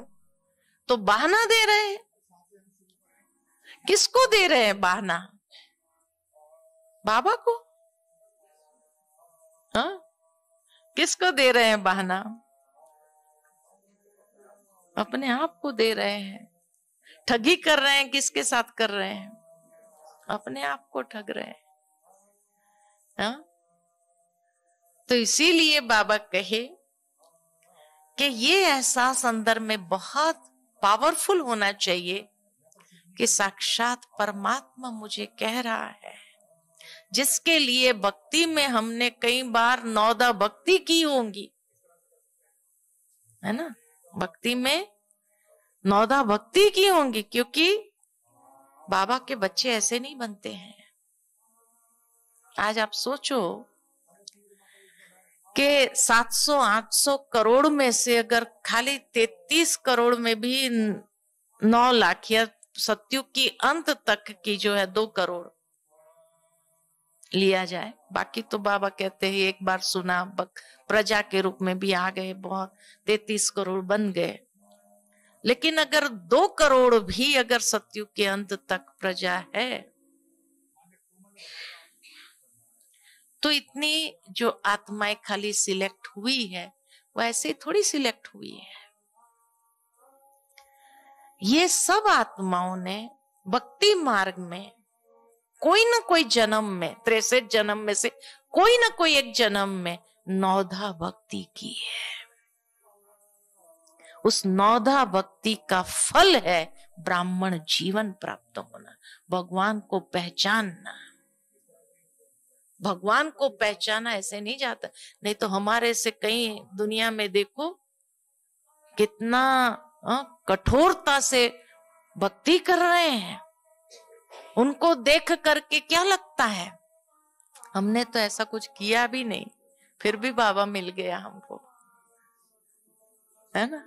तो बहाना दे रहे हैं किसको दे रहे हैं बहाना बाबा को हा? किसको दे रहे हैं बहाना अपने आप को दे रहे हैं ठगी कर रहे हैं किसके साथ कर रहे हैं अपने आप को ठग रहे हैं हा? तो इसीलिए बाबा कहे कि ये एहसास अंदर में बहुत पावरफुल होना चाहिए कि साक्षात परमात्मा मुझे कह रहा है जिसके लिए भक्ति में हमने कई बार नौदा भक्ति की होंगी है ना भक्ति में नौदा भक्ति की होंगी क्योंकि बाबा के बच्चे ऐसे नहीं बनते हैं आज आप सोचो कि 700-800 करोड़ में से अगर खाली 33 करोड़ में भी नौ लाख या सत्यु की अंत तक की जो है दो करोड़ लिया जाए बाकी तो बाबा कहते हैं एक बार सुना प्रजा के रूप में भी आ गए बहुत तैतीस करोड़ बन गए लेकिन अगर दो करोड़ भी अगर सत्यु के अंत तक प्रजा है तो इतनी जो आत्माएं खाली सिलेक्ट हुई है वो ऐसे थोड़ी सिलेक्ट हुई है ये सब आत्माओं ने भक्ति मार्ग में कोई ना कोई जन्म में त्रेसठ जन्म में से कोई ना कोई एक जन्म में नौधा भक्ति की है उस नौधा भक्ति का फल है ब्राह्मण जीवन प्राप्त होना भगवान को पहचानना भगवान को पहचाना ऐसे नहीं जाता नहीं तो हमारे से कई दुनिया में देखो कितना हाँ, कठोरता से भक्ति कर रहे हैं उनको देख करके क्या लगता है हमने तो ऐसा कुछ किया भी नहीं फिर भी बाबा मिल गया हमको है ना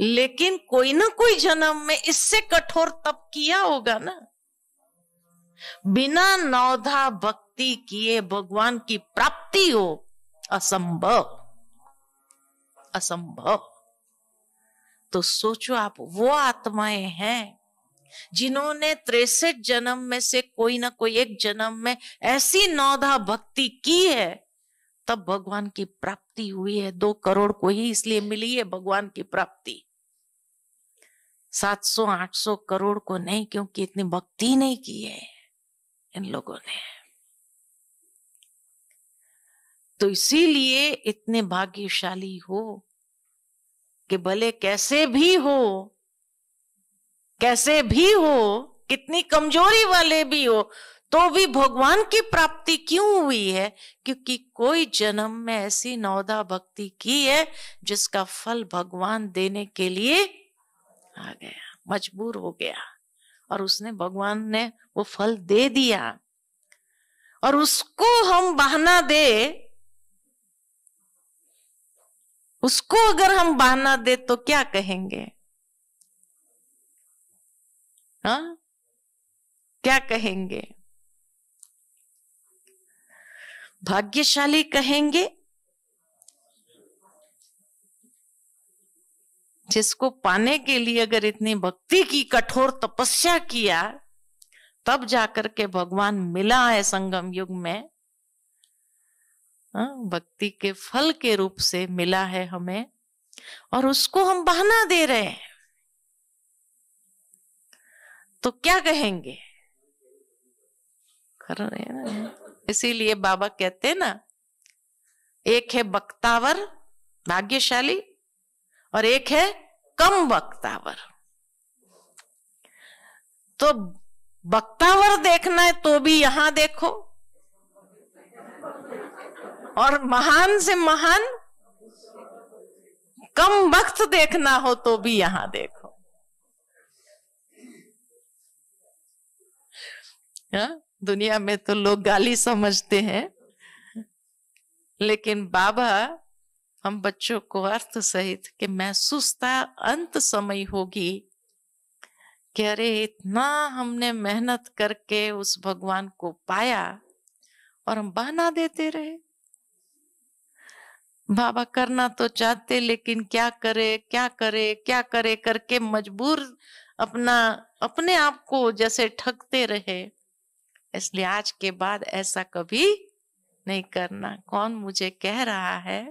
लेकिन कोई ना कोई जन्म में इससे कठोर तप किया होगा ना बिना नौधा भक्ति किए भगवान की प्राप्ति हो असंभव असंभव तो सोचो आप वो आत्माएं हैं जिन्होंने तिरसठ जन्म में से कोई ना कोई एक जन्म में ऐसी नौधा भक्ति की है तब भगवान की प्राप्ति हुई है दो करोड़ को ही इसलिए मिली है भगवान की प्राप्ति 700-800 करोड़ को नहीं क्योंकि इतनी भक्ति नहीं की है इन लोगों ने तो इसीलिए इतने भाग्यशाली हो कि भले कैसे भी हो कैसे भी हो कितनी कमजोरी वाले भी हो तो भी भगवान की प्राप्ति क्यों हुई है क्योंकि कोई जन्म में ऐसी नौदा भक्ति की है जिसका फल भगवान देने के लिए आ गया मजबूर हो गया और उसने भगवान ने वो फल दे दिया और उसको हम बहाना दे उसको अगर हम बहाना दे तो क्या कहेंगे हा? क्या कहेंगे भाग्यशाली कहेंगे जिसको पाने के लिए अगर इतनी भक्ति की कठोर तपस्या किया तब जाकर के भगवान मिला है संगम युग में हाँ, भक्ति के फल के रूप से मिला है हमें और उसको हम बहाना दे रहे हैं तो क्या कहेंगे कर रहे ना इसीलिए बाबा कहते हैं ना एक है बक्तावर भाग्यशाली और एक है कम बक्तावर तो बक्तावर देखना है तो भी यहां देखो और महान से महान कम वक्त देखना हो तो भी यहां देखो हा? दुनिया में तो लोग गाली समझते हैं लेकिन बाबा हम बच्चों को अर्थ सहित कि महसूसता अंत समय होगी कि अरे इतना हमने मेहनत करके उस भगवान को पाया और हम बहना देते रहे बाबा करना तो चाहते लेकिन क्या करे क्या करे क्या करे करके मजबूर अपना अपने आप को जैसे ठगते रहे इसलिए आज के बाद ऐसा कभी नहीं करना कौन मुझे कह रहा है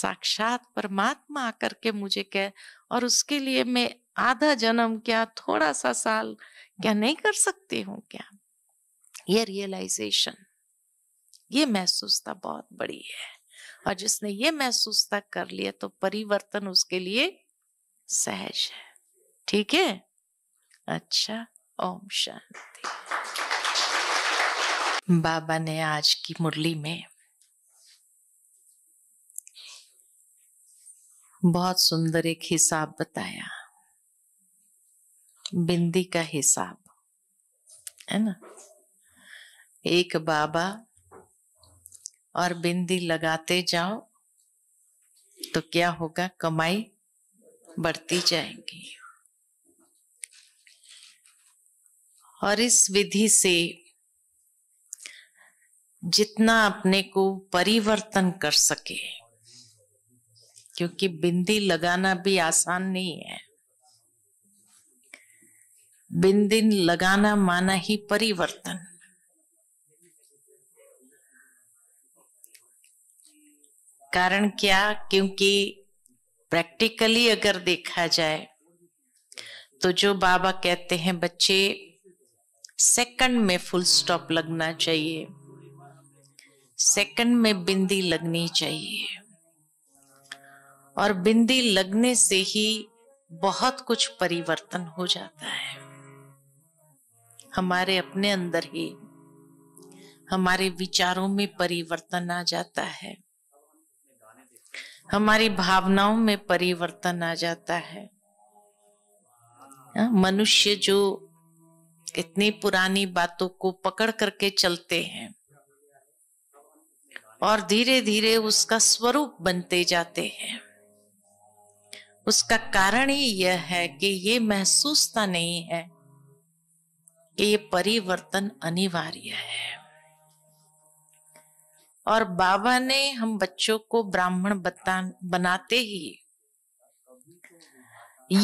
साक्षात परमात्मा आकर के मुझे कह और उसके लिए मैं आधा जन्म क्या थोड़ा सा साल क्या नहीं कर सकती हूँ क्या ये रियलाइजेशन ये महसूसता बहुत बड़ी है और जिसने ये महसूसता कर लिया तो परिवर्तन उसके लिए सहज है ठीक है अच्छा ओम शांति बाबा ने आज की मुरली में बहुत सुंदर एक हिसाब बताया बिंदी का हिसाब है ना एक बाबा और बिंदी लगाते जाओ तो क्या होगा कमाई बढ़ती जाएगी और इस विधि से जितना अपने को परिवर्तन कर सके क्योंकि बिंदी लगाना भी आसान नहीं है बिंदी लगाना माना ही परिवर्तन कारण क्या क्योंकि प्रैक्टिकली अगर देखा जाए तो जो बाबा कहते हैं बच्चे सेकंड में फुल स्टॉप लगना चाहिए सेकंड में बिंदी लगनी चाहिए और बिंदी लगने से ही बहुत कुछ परिवर्तन हो जाता है हमारे अपने अंदर ही हमारे विचारों में परिवर्तन आ जाता है हमारी भावनाओं में परिवर्तन आ जाता है हाँ, मनुष्य जो इतनी पुरानी बातों को पकड़ करके चलते हैं और धीरे धीरे उसका स्वरूप बनते जाते हैं उसका कारण ही यह है कि ये महसूसता नहीं है कि ये परिवर्तन अनिवार्य है और बाबा ने हम बच्चों को ब्राह्मण बता बनाते ही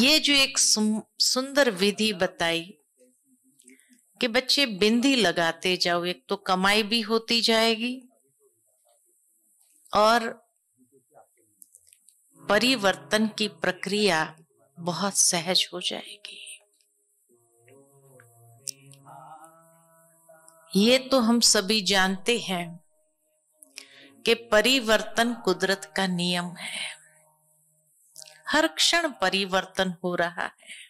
ये जो एक सुंदर विधि बताई कि बच्चे बिंदी लगाते जाओ एक तो कमाई भी होती जाएगी और परिवर्तन की प्रक्रिया बहुत सहज हो जाएगी ये तो हम सभी जानते हैं कि परिवर्तन कुदरत का नियम है हर क्षण परिवर्तन हो रहा है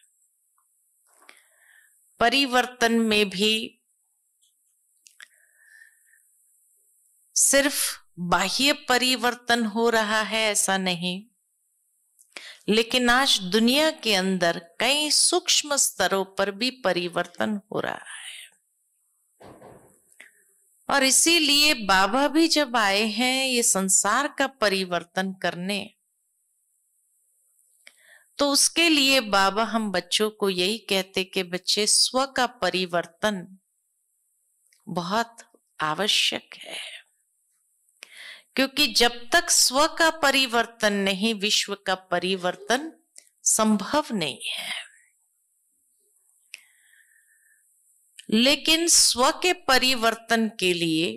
परिवर्तन में भी सिर्फ बाह्य परिवर्तन हो रहा है ऐसा नहीं लेकिन आज दुनिया के अंदर कई सूक्ष्म स्तरों पर भी परिवर्तन हो रहा है और इसीलिए बाबा भी जब आए हैं ये संसार का परिवर्तन करने तो उसके लिए बाबा हम बच्चों को यही कहते कि बच्चे स्व का परिवर्तन बहुत आवश्यक है क्योंकि जब तक स्व का परिवर्तन नहीं विश्व का परिवर्तन संभव नहीं है लेकिन स्व के परिवर्तन के लिए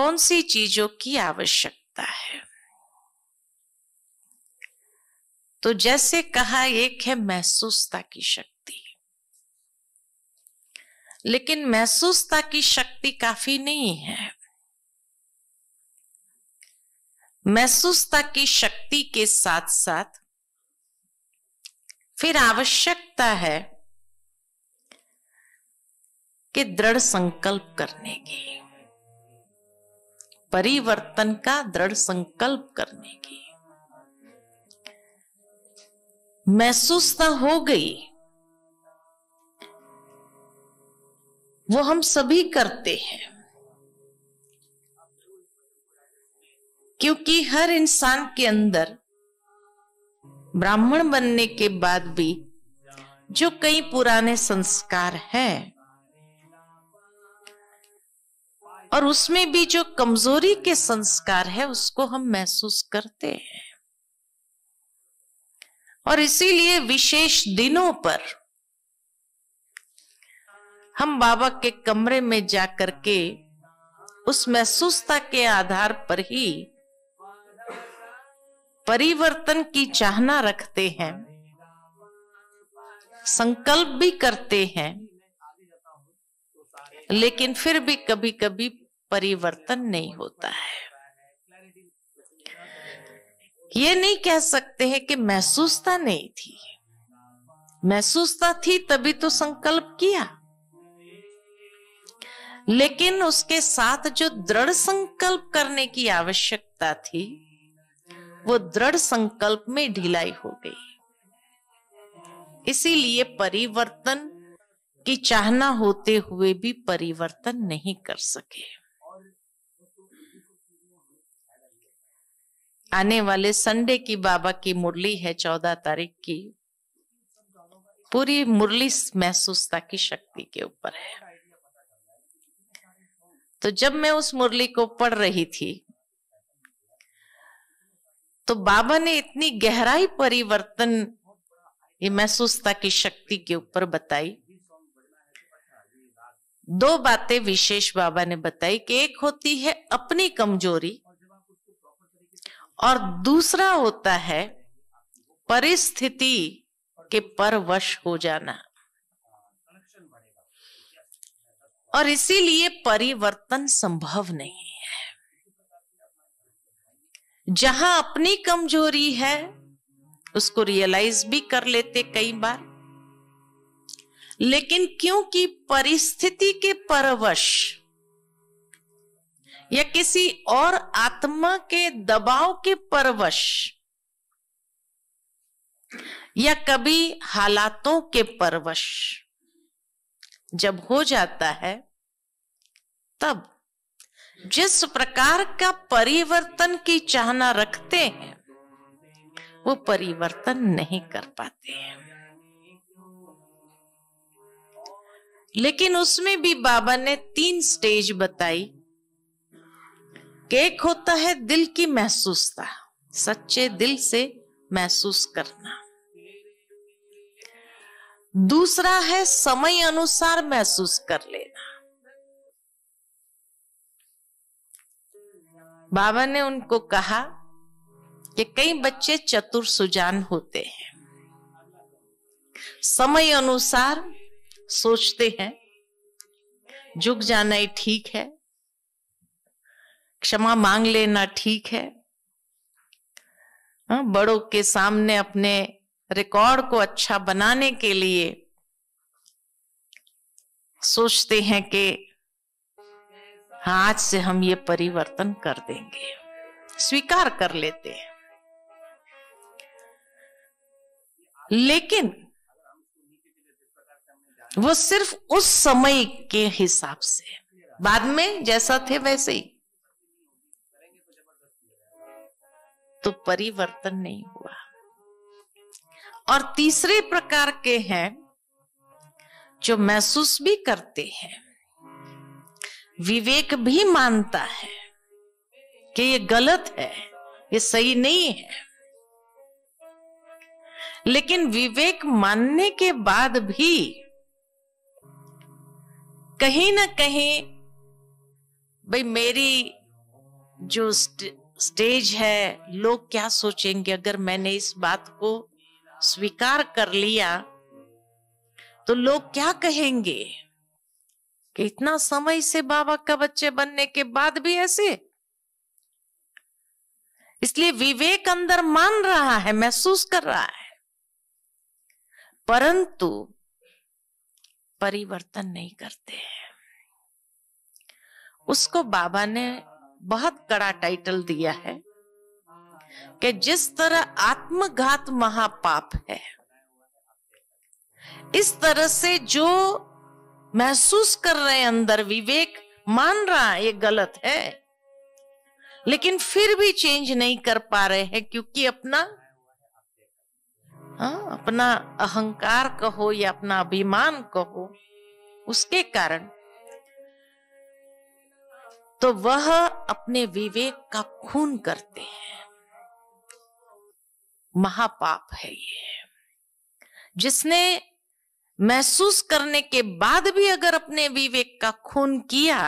कौन सी चीजों की आवश्यकता है तो जैसे कहा एक है महसूसता की शक्ति लेकिन महसूसता की शक्ति काफी नहीं है महसूसता की शक्ति के साथ साथ फिर आवश्यकता है कि दृढ़ संकल्प करने की परिवर्तन का दृढ़ संकल्प करने की महसूसता तो हो गई वो हम सभी करते हैं क्योंकि हर इंसान के अंदर ब्राह्मण बनने के बाद भी जो कई पुराने संस्कार हैं और उसमें भी जो कमजोरी के संस्कार है उसको हम महसूस करते हैं और इसीलिए विशेष दिनों पर हम बाबा के कमरे में जाकर के उस महसूसता के आधार पर ही परिवर्तन की चाहना रखते हैं संकल्प भी करते हैं लेकिन फिर भी कभी कभी परिवर्तन नहीं होता है ये नहीं कह सकते हैं कि महसूसता नहीं थी महसूसता थी तभी तो संकल्प किया लेकिन उसके साथ जो दृढ़ संकल्प करने की आवश्यकता थी वो दृढ़ संकल्प में ढिलाई हो गई इसीलिए परिवर्तन की चाहना होते हुए भी परिवर्तन नहीं कर सके आने वाले संडे की बाबा की मुरली है चौदह तारीख की पूरी मुरली महसूसता की शक्ति के ऊपर है तो जब मैं उस मुरली को पढ़ रही थी तो बाबा ने इतनी गहराई परिवर्तन ये महसूसता की शक्ति के ऊपर बताई दो बातें विशेष बाबा ने बताई कि एक होती है अपनी कमजोरी और दूसरा होता है परिस्थिति के परवश हो जाना और इसीलिए परिवर्तन संभव नहीं है जहां अपनी कमजोरी है उसको रियलाइज भी कर लेते कई बार लेकिन क्योंकि परिस्थिति के परवश या किसी और आत्मा के दबाव के परवश या कभी हालातों के परवश जब हो जाता है तब जिस प्रकार का परिवर्तन की चाहना रखते हैं वो परिवर्तन नहीं कर पाते हैं लेकिन उसमें भी बाबा ने तीन स्टेज बताई एक होता है दिल की महसूसता सच्चे दिल से महसूस करना दूसरा है समय अनुसार महसूस कर लेना बाबा ने उनको कहा कि कई बच्चे चतुर सुजान होते हैं समय अनुसार सोचते हैं झुक जाना ही ठीक है क्षमा मांग लेना ठीक है हाँ, बड़ों के सामने अपने रिकॉर्ड को अच्छा बनाने के लिए सोचते हैं कि आज से हम ये परिवर्तन कर देंगे स्वीकार कर लेते हैं लेकिन वो सिर्फ उस समय के हिसाब से बाद में जैसा थे वैसे ही तो परिवर्तन नहीं हुआ और तीसरे प्रकार के हैं जो महसूस भी करते हैं विवेक भी मानता है कि ये गलत है ये सही नहीं है लेकिन विवेक मानने के बाद भी कहीं ना कहीं भाई मेरी जो स्टेज है लोग क्या सोचेंगे अगर मैंने इस बात को स्वीकार कर लिया तो लोग क्या कहेंगे कि इतना समय से बाबा का बच्चे बनने के बाद भी ऐसे इसलिए विवेक अंदर मान रहा है महसूस कर रहा है परंतु परिवर्तन नहीं करते हैं उसको बाबा ने बहुत कड़ा टाइटल दिया है कि जिस तरह आत्मघात महापाप है इस तरह से जो महसूस कर रहे हैं अंदर विवेक मान रहा है ये गलत है लेकिन फिर भी चेंज नहीं कर पा रहे हैं क्योंकि अपना हाँ अपना अहंकार कहो या अपना अभिमान कहो उसके कारण तो वह अपने विवेक का खून करते हैं महापाप है ये जिसने महसूस करने के बाद भी अगर अपने विवेक का खून किया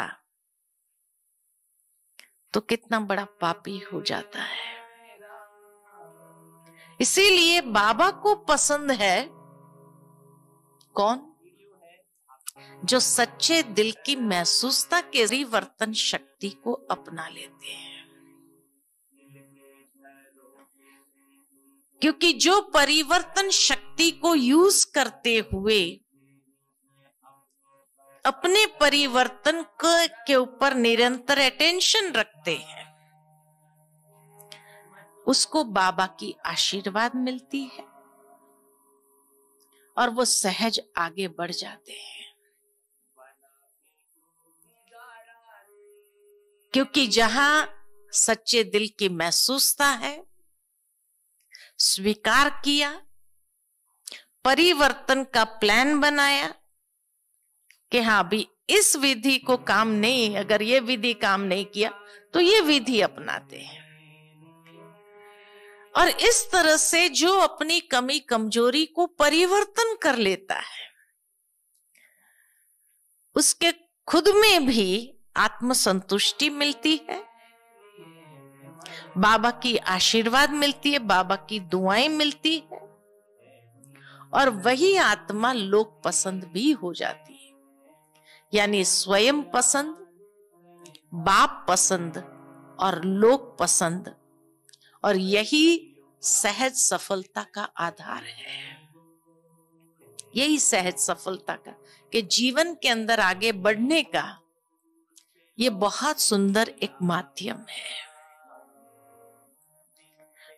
तो कितना बड़ा पापी हो जाता है इसीलिए बाबा को पसंद है कौन जो सच्चे दिल की महसूसता के रिवर्तन शक्ति को अपना लेते हैं क्योंकि जो परिवर्तन शक्ति को यूज करते हुए अपने परिवर्तन के ऊपर निरंतर अटेंशन रखते हैं उसको बाबा की आशीर्वाद मिलती है और वो सहज आगे बढ़ जाते हैं क्योंकि जहां सच्चे दिल की महसूसता है स्वीकार किया परिवर्तन का प्लान बनाया कि हाँ अभी इस विधि को काम नहीं अगर ये विधि काम नहीं किया तो ये विधि अपनाते हैं और इस तरह से जो अपनी कमी कमजोरी को परिवर्तन कर लेता है उसके खुद में भी आत्मसंतुष्टि मिलती है बाबा की आशीर्वाद मिलती है बाबा की दुआएं मिलती है और वही आत्मा लोक पसंद भी हो जाती है यानी स्वयं पसंद बाप पसंद और लोक पसंद और यही सहज सफलता का आधार है यही सहज सफलता का कि जीवन के अंदर आगे बढ़ने का ये बहुत सुंदर एक माध्यम है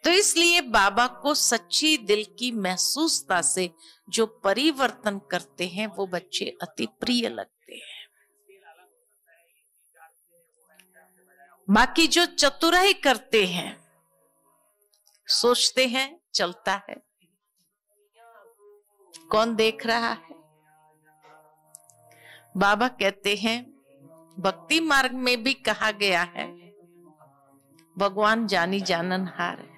तो इसलिए बाबा को सच्ची दिल की महसूसता से जो परिवर्तन करते हैं वो बच्चे अति प्रिय लगते हैं बाकी जो चतुराई करते हैं सोचते हैं चलता है कौन देख रहा है बाबा कहते हैं भक्ति मार्ग में भी कहा गया है भगवान जानी जानन हार है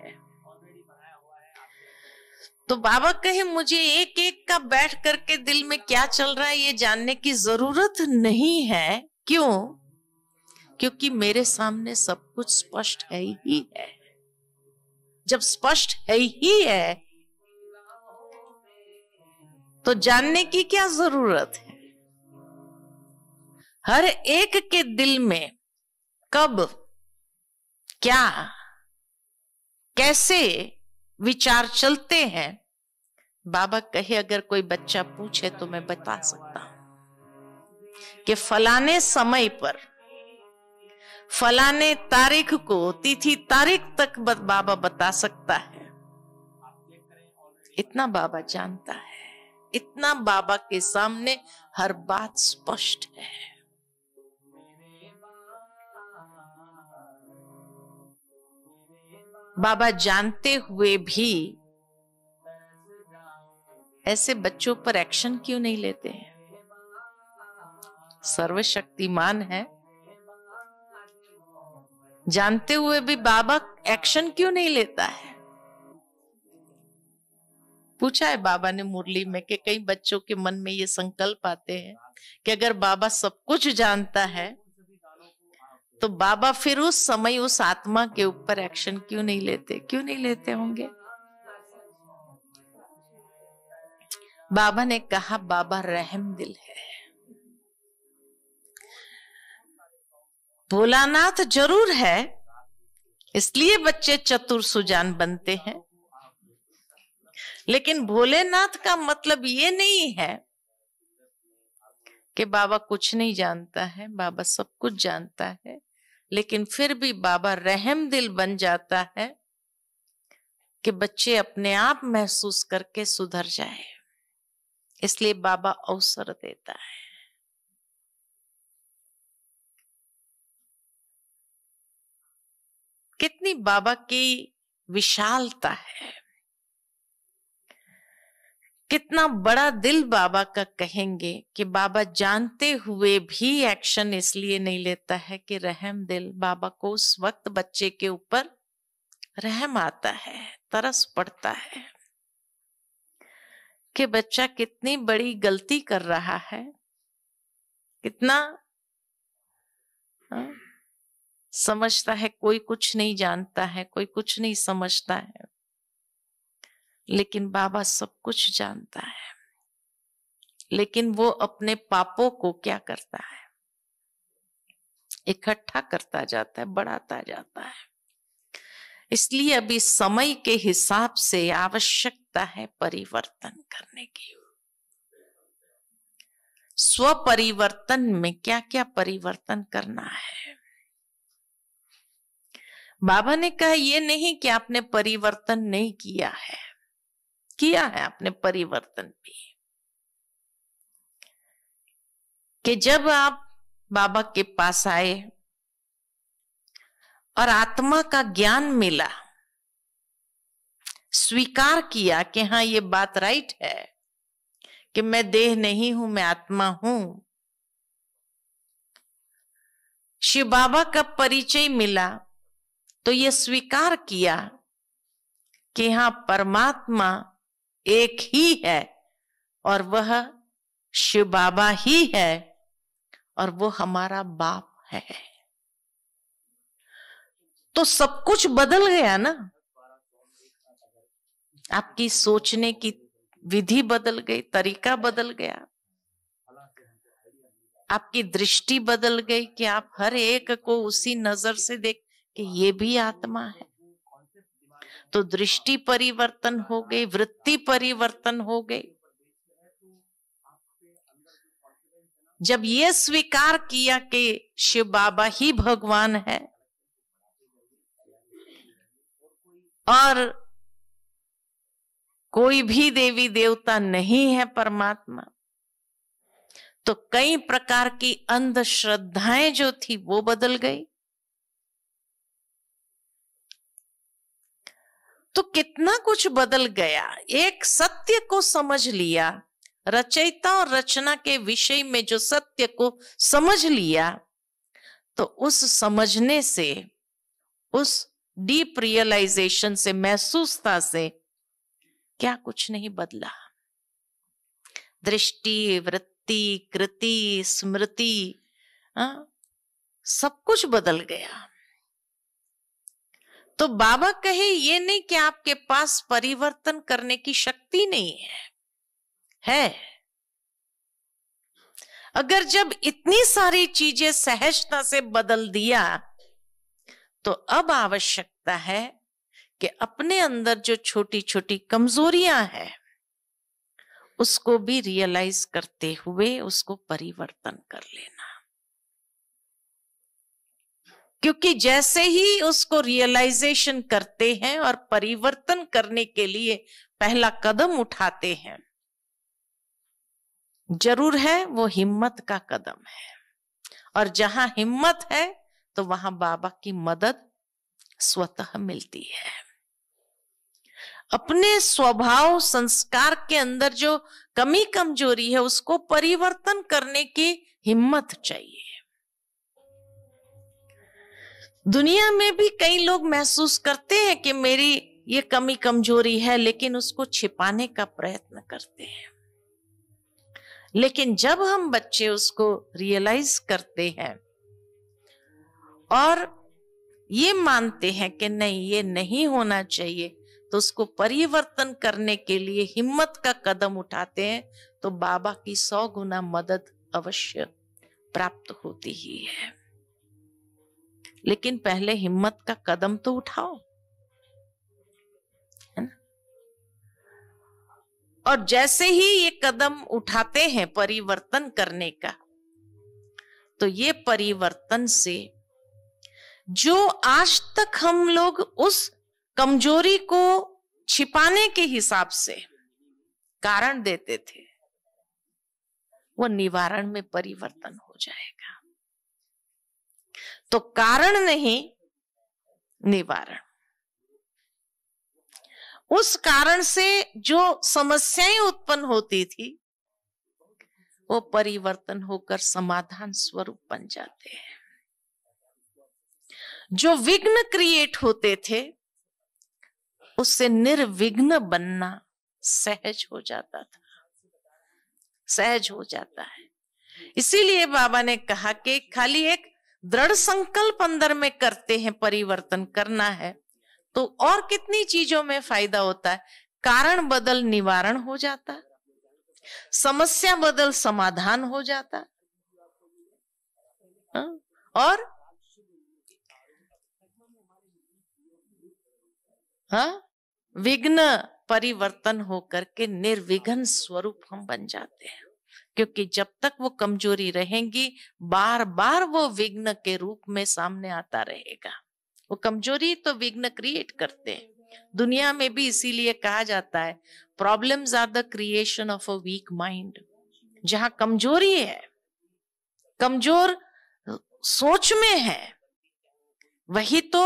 तो बाबा कहे मुझे एक एक का बैठ करके दिल में क्या चल रहा है ये जानने की जरूरत नहीं है क्यों क्योंकि मेरे सामने सब कुछ स्पष्ट है ही है जब स्पष्ट है ही है तो जानने की क्या जरूरत है हर एक के दिल में कब क्या कैसे विचार चलते हैं बाबा कहे अगर कोई बच्चा पूछे तो मैं बता सकता हूं कि फलाने समय पर फलाने तारीख को तिथि तारीख तक बाबा बता सकता है इतना बाबा जानता है इतना बाबा के सामने हर बात स्पष्ट है बाबा जानते हुए भी ऐसे बच्चों पर एक्शन क्यों नहीं लेते हैं सर्वशक्तिमान है जानते हुए भी बाबा एक्शन क्यों नहीं लेता है पूछा है बाबा ने मुरली में कि कई बच्चों के मन में ये संकल्प आते हैं कि अगर बाबा सब कुछ जानता है तो बाबा फिर उस समय उस आत्मा के ऊपर एक्शन क्यों नहीं लेते क्यों नहीं लेते होंगे बाबा ने कहा बाबा रहम दिल है भोलानाथ जरूर है इसलिए बच्चे चतुर सुजान बनते हैं लेकिन भोलेनाथ का मतलब ये नहीं है कि बाबा कुछ नहीं जानता है बाबा सब कुछ जानता है लेकिन फिर भी बाबा रहम दिल बन जाता है कि बच्चे अपने आप महसूस करके सुधर जाए इसलिए बाबा अवसर देता है कितनी बाबा की विशालता है कितना बड़ा दिल बाबा का कहेंगे कि बाबा जानते हुए भी एक्शन इसलिए नहीं लेता है कि रहम दिल बाबा को उस वक्त बच्चे के ऊपर रहम आता है तरस पड़ता है कि बच्चा कितनी बड़ी गलती कर रहा है कितना हा? समझता है कोई कुछ नहीं जानता है कोई कुछ नहीं समझता है लेकिन बाबा सब कुछ जानता है लेकिन वो अपने पापों को क्या करता है इकट्ठा करता जाता है बढ़ाता जाता है इसलिए अभी समय के हिसाब से आवश्यकता है परिवर्तन करने की स्व परिवर्तन में क्या क्या परिवर्तन करना है बाबा ने कहा यह नहीं कि आपने परिवर्तन नहीं किया है किया है आपने परिवर्तन भी कि जब आप बाबा के पास आए और आत्मा का ज्ञान मिला स्वीकार किया कि हाँ ये बात राइट है कि मैं देह नहीं हूं मैं आत्मा हूं शिव बाबा का परिचय मिला तो ये स्वीकार किया कि हाँ परमात्मा एक ही है और वह शिव बाबा ही है और वो हमारा बाप है तो सब कुछ बदल गया ना आपकी सोचने की विधि बदल गई तरीका बदल गया आपकी दृष्टि बदल गई कि आप हर एक को उसी नजर से देख कि ये भी आत्मा है तो दृष्टि परिवर्तन हो गई वृत्ति परिवर्तन हो गई जब ये स्वीकार किया कि शिव बाबा ही भगवान है और कोई भी देवी देवता नहीं है परमात्मा तो कई प्रकार की अंधश्रद्धाएं जो थी वो बदल गई तो कितना कुछ बदल गया एक सत्य को समझ लिया रचयिता और रचना के विषय में जो सत्य को समझ लिया तो उस समझने से उस डीप रियलाइजेशन से महसूसता से क्या कुछ नहीं बदला दृष्टि वृत्ति कृति स्मृति हाँ, सब कुछ बदल गया तो बाबा कहे ये नहीं कि आपके पास परिवर्तन करने की शक्ति नहीं है है अगर जब इतनी सारी चीजें सहजता से बदल दिया तो अब आवश्यकता है कि अपने अंदर जो छोटी छोटी कमजोरियां हैं उसको भी रियलाइज करते हुए उसको परिवर्तन कर लेना क्योंकि जैसे ही उसको रियलाइजेशन करते हैं और परिवर्तन करने के लिए पहला कदम उठाते हैं जरूर है वो हिम्मत का कदम है और जहां हिम्मत है तो वहां बाबा की मदद स्वतः मिलती है अपने स्वभाव संस्कार के अंदर जो कमी कमजोरी है उसको परिवर्तन करने की हिम्मत चाहिए दुनिया में भी कई लोग महसूस करते हैं कि मेरी ये कमी कमजोरी है लेकिन उसको छिपाने का प्रयत्न करते हैं लेकिन जब हम बच्चे उसको रियलाइज करते हैं और ये मानते हैं कि नहीं ये नहीं होना चाहिए तो उसको परिवर्तन करने के लिए हिम्मत का कदम उठाते हैं तो बाबा की सौ गुना मदद अवश्य प्राप्त होती ही है लेकिन पहले हिम्मत का कदम तो उठाओ और जैसे ही ये कदम उठाते हैं परिवर्तन करने का तो ये परिवर्तन से जो आज तक हम लोग उस कमजोरी को छिपाने के हिसाब से कारण देते थे वो निवारण में परिवर्तन हो जाएगा तो कारण नहीं निवारण उस कारण से जो समस्याएं उत्पन्न होती थी वो परिवर्तन होकर समाधान स्वरूप बन जाते हैं जो विघ्न क्रिएट होते थे उससे निर्विघ्न बनना सहज हो जाता था सहज हो जाता है इसीलिए बाबा ने कहा कि खाली एक दृढ़ संकल्प अंदर में करते हैं परिवर्तन करना है तो और कितनी चीजों में फायदा होता है कारण बदल निवारण हो जाता समस्या बदल समाधान हो जाता हा? और हाँ, विघ्न परिवर्तन होकर के निर्विघ्न स्वरूप हम बन जाते हैं क्योंकि जब तक वो कमजोरी रहेंगी बार बार वो विघ्न के रूप में सामने आता रहेगा वो कमजोरी तो विघ्न क्रिएट करते हैं दुनिया में भी इसीलिए कहा जाता है problem are the creation of a weak mind जहां कमजोरी है कमजोर सोच में है वही तो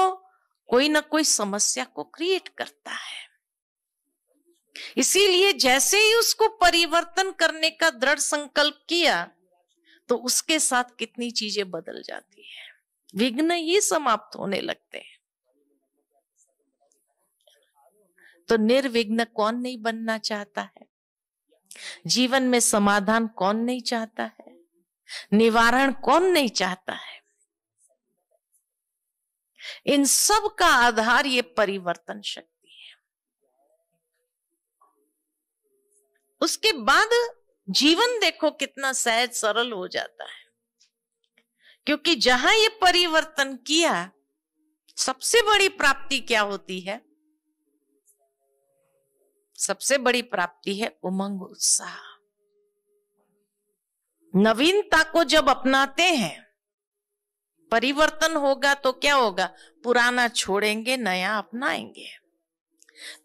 कोई ना कोई समस्या को क्रिएट करता है इसीलिए जैसे ही उसको परिवर्तन करने का दृढ़ संकल्प किया तो उसके साथ कितनी चीजें बदल जाती है विघ्न ही समाप्त होने लगते हैं तो निर्विघ्न कौन नहीं बनना चाहता है जीवन में समाधान कौन नहीं चाहता है निवारण कौन नहीं चाहता है इन सब का आधार ये परिवर्तन शक्ति उसके बाद जीवन देखो कितना सहज सरल हो जाता है क्योंकि जहां ये परिवर्तन किया सबसे बड़ी प्राप्ति क्या होती है सबसे बड़ी प्राप्ति है उमंग उत्साह नवीनता को जब अपनाते हैं परिवर्तन होगा तो क्या होगा पुराना छोड़ेंगे नया अपनाएंगे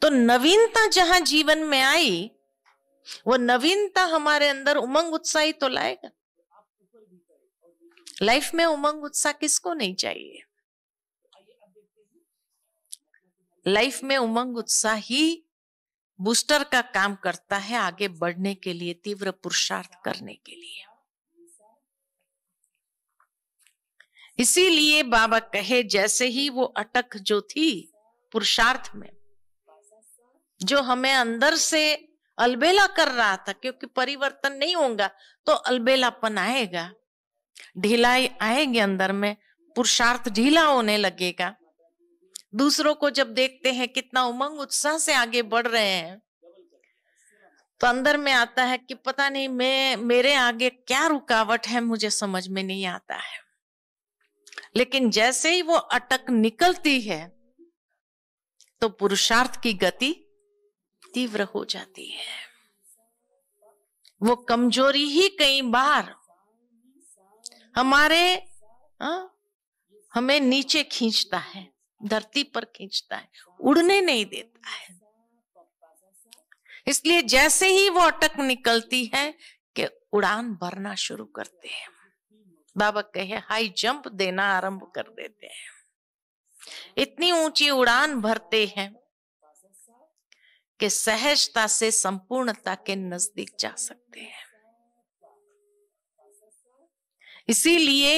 तो नवीनता जहां जीवन में आई वो नवीनता हमारे अंदर उमंग उत्साह तो लाएगा लाइफ में उमंग उत्साह किसको नहीं चाहिए लाइफ में उमंग उत्साह ही बूस्टर का काम करता है आगे बढ़ने के लिए तीव्र पुरुषार्थ करने के लिए इसीलिए बाबा कहे जैसे ही वो अटक जो थी पुरुषार्थ में जो हमें अंदर से अलबेला कर रहा था क्योंकि परिवर्तन नहीं होगा तो अलबेलापन आएगा ढिलाई आएगी अंदर में पुरुषार्थ ढीला होने लगेगा दूसरों को जब देखते हैं कितना उमंग उत्साह से आगे बढ़ रहे हैं तो अंदर में आता है कि पता नहीं मैं मेरे आगे क्या रुकावट है मुझे समझ में नहीं आता है लेकिन जैसे ही वो अटक निकलती है तो पुरुषार्थ की गति तीव्र हो जाती है वो कमजोरी ही कई बार हमारे आ, हाँ, हमें नीचे खींचता है धरती पर खींचता है उड़ने नहीं देता है इसलिए जैसे ही वो अटक निकलती है कि उड़ान भरना शुरू करते हैं बाबा कहे हाई जंप देना आरंभ कर देते हैं इतनी ऊंची उड़ान भरते हैं कि सहजता से संपूर्णता के नजदीक जा सकते हैं इसीलिए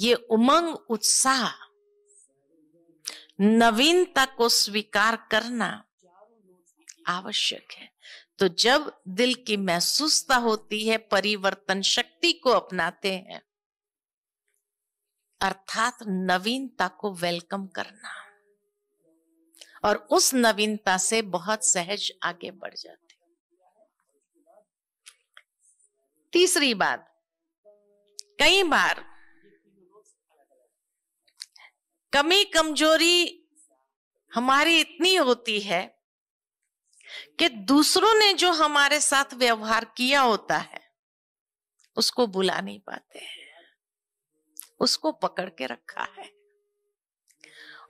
ये उमंग उत्साह नवीनता को स्वीकार करना आवश्यक है तो जब दिल की महसूसता होती है परिवर्तन शक्ति को अपनाते हैं अर्थात नवीनता को वेलकम करना और उस नवीनता से बहुत सहज आगे बढ़ जाते तीसरी बात कई बार कमी कमजोरी हमारी इतनी होती है कि दूसरों ने जो हमारे साथ व्यवहार किया होता है उसको बुला नहीं पाते हैं उसको पकड़ के रखा है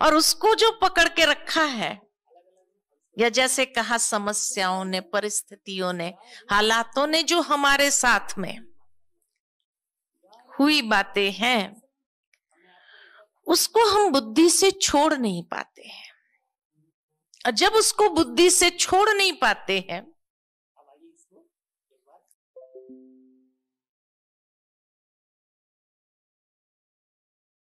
और उसको जो पकड़ के रखा है या जैसे कहा समस्याओं ने परिस्थितियों ने हालातों ने जो हमारे साथ में हुई बातें हैं उसको हम बुद्धि से छोड़ नहीं पाते हैं और जब उसको बुद्धि से छोड़ नहीं पाते हैं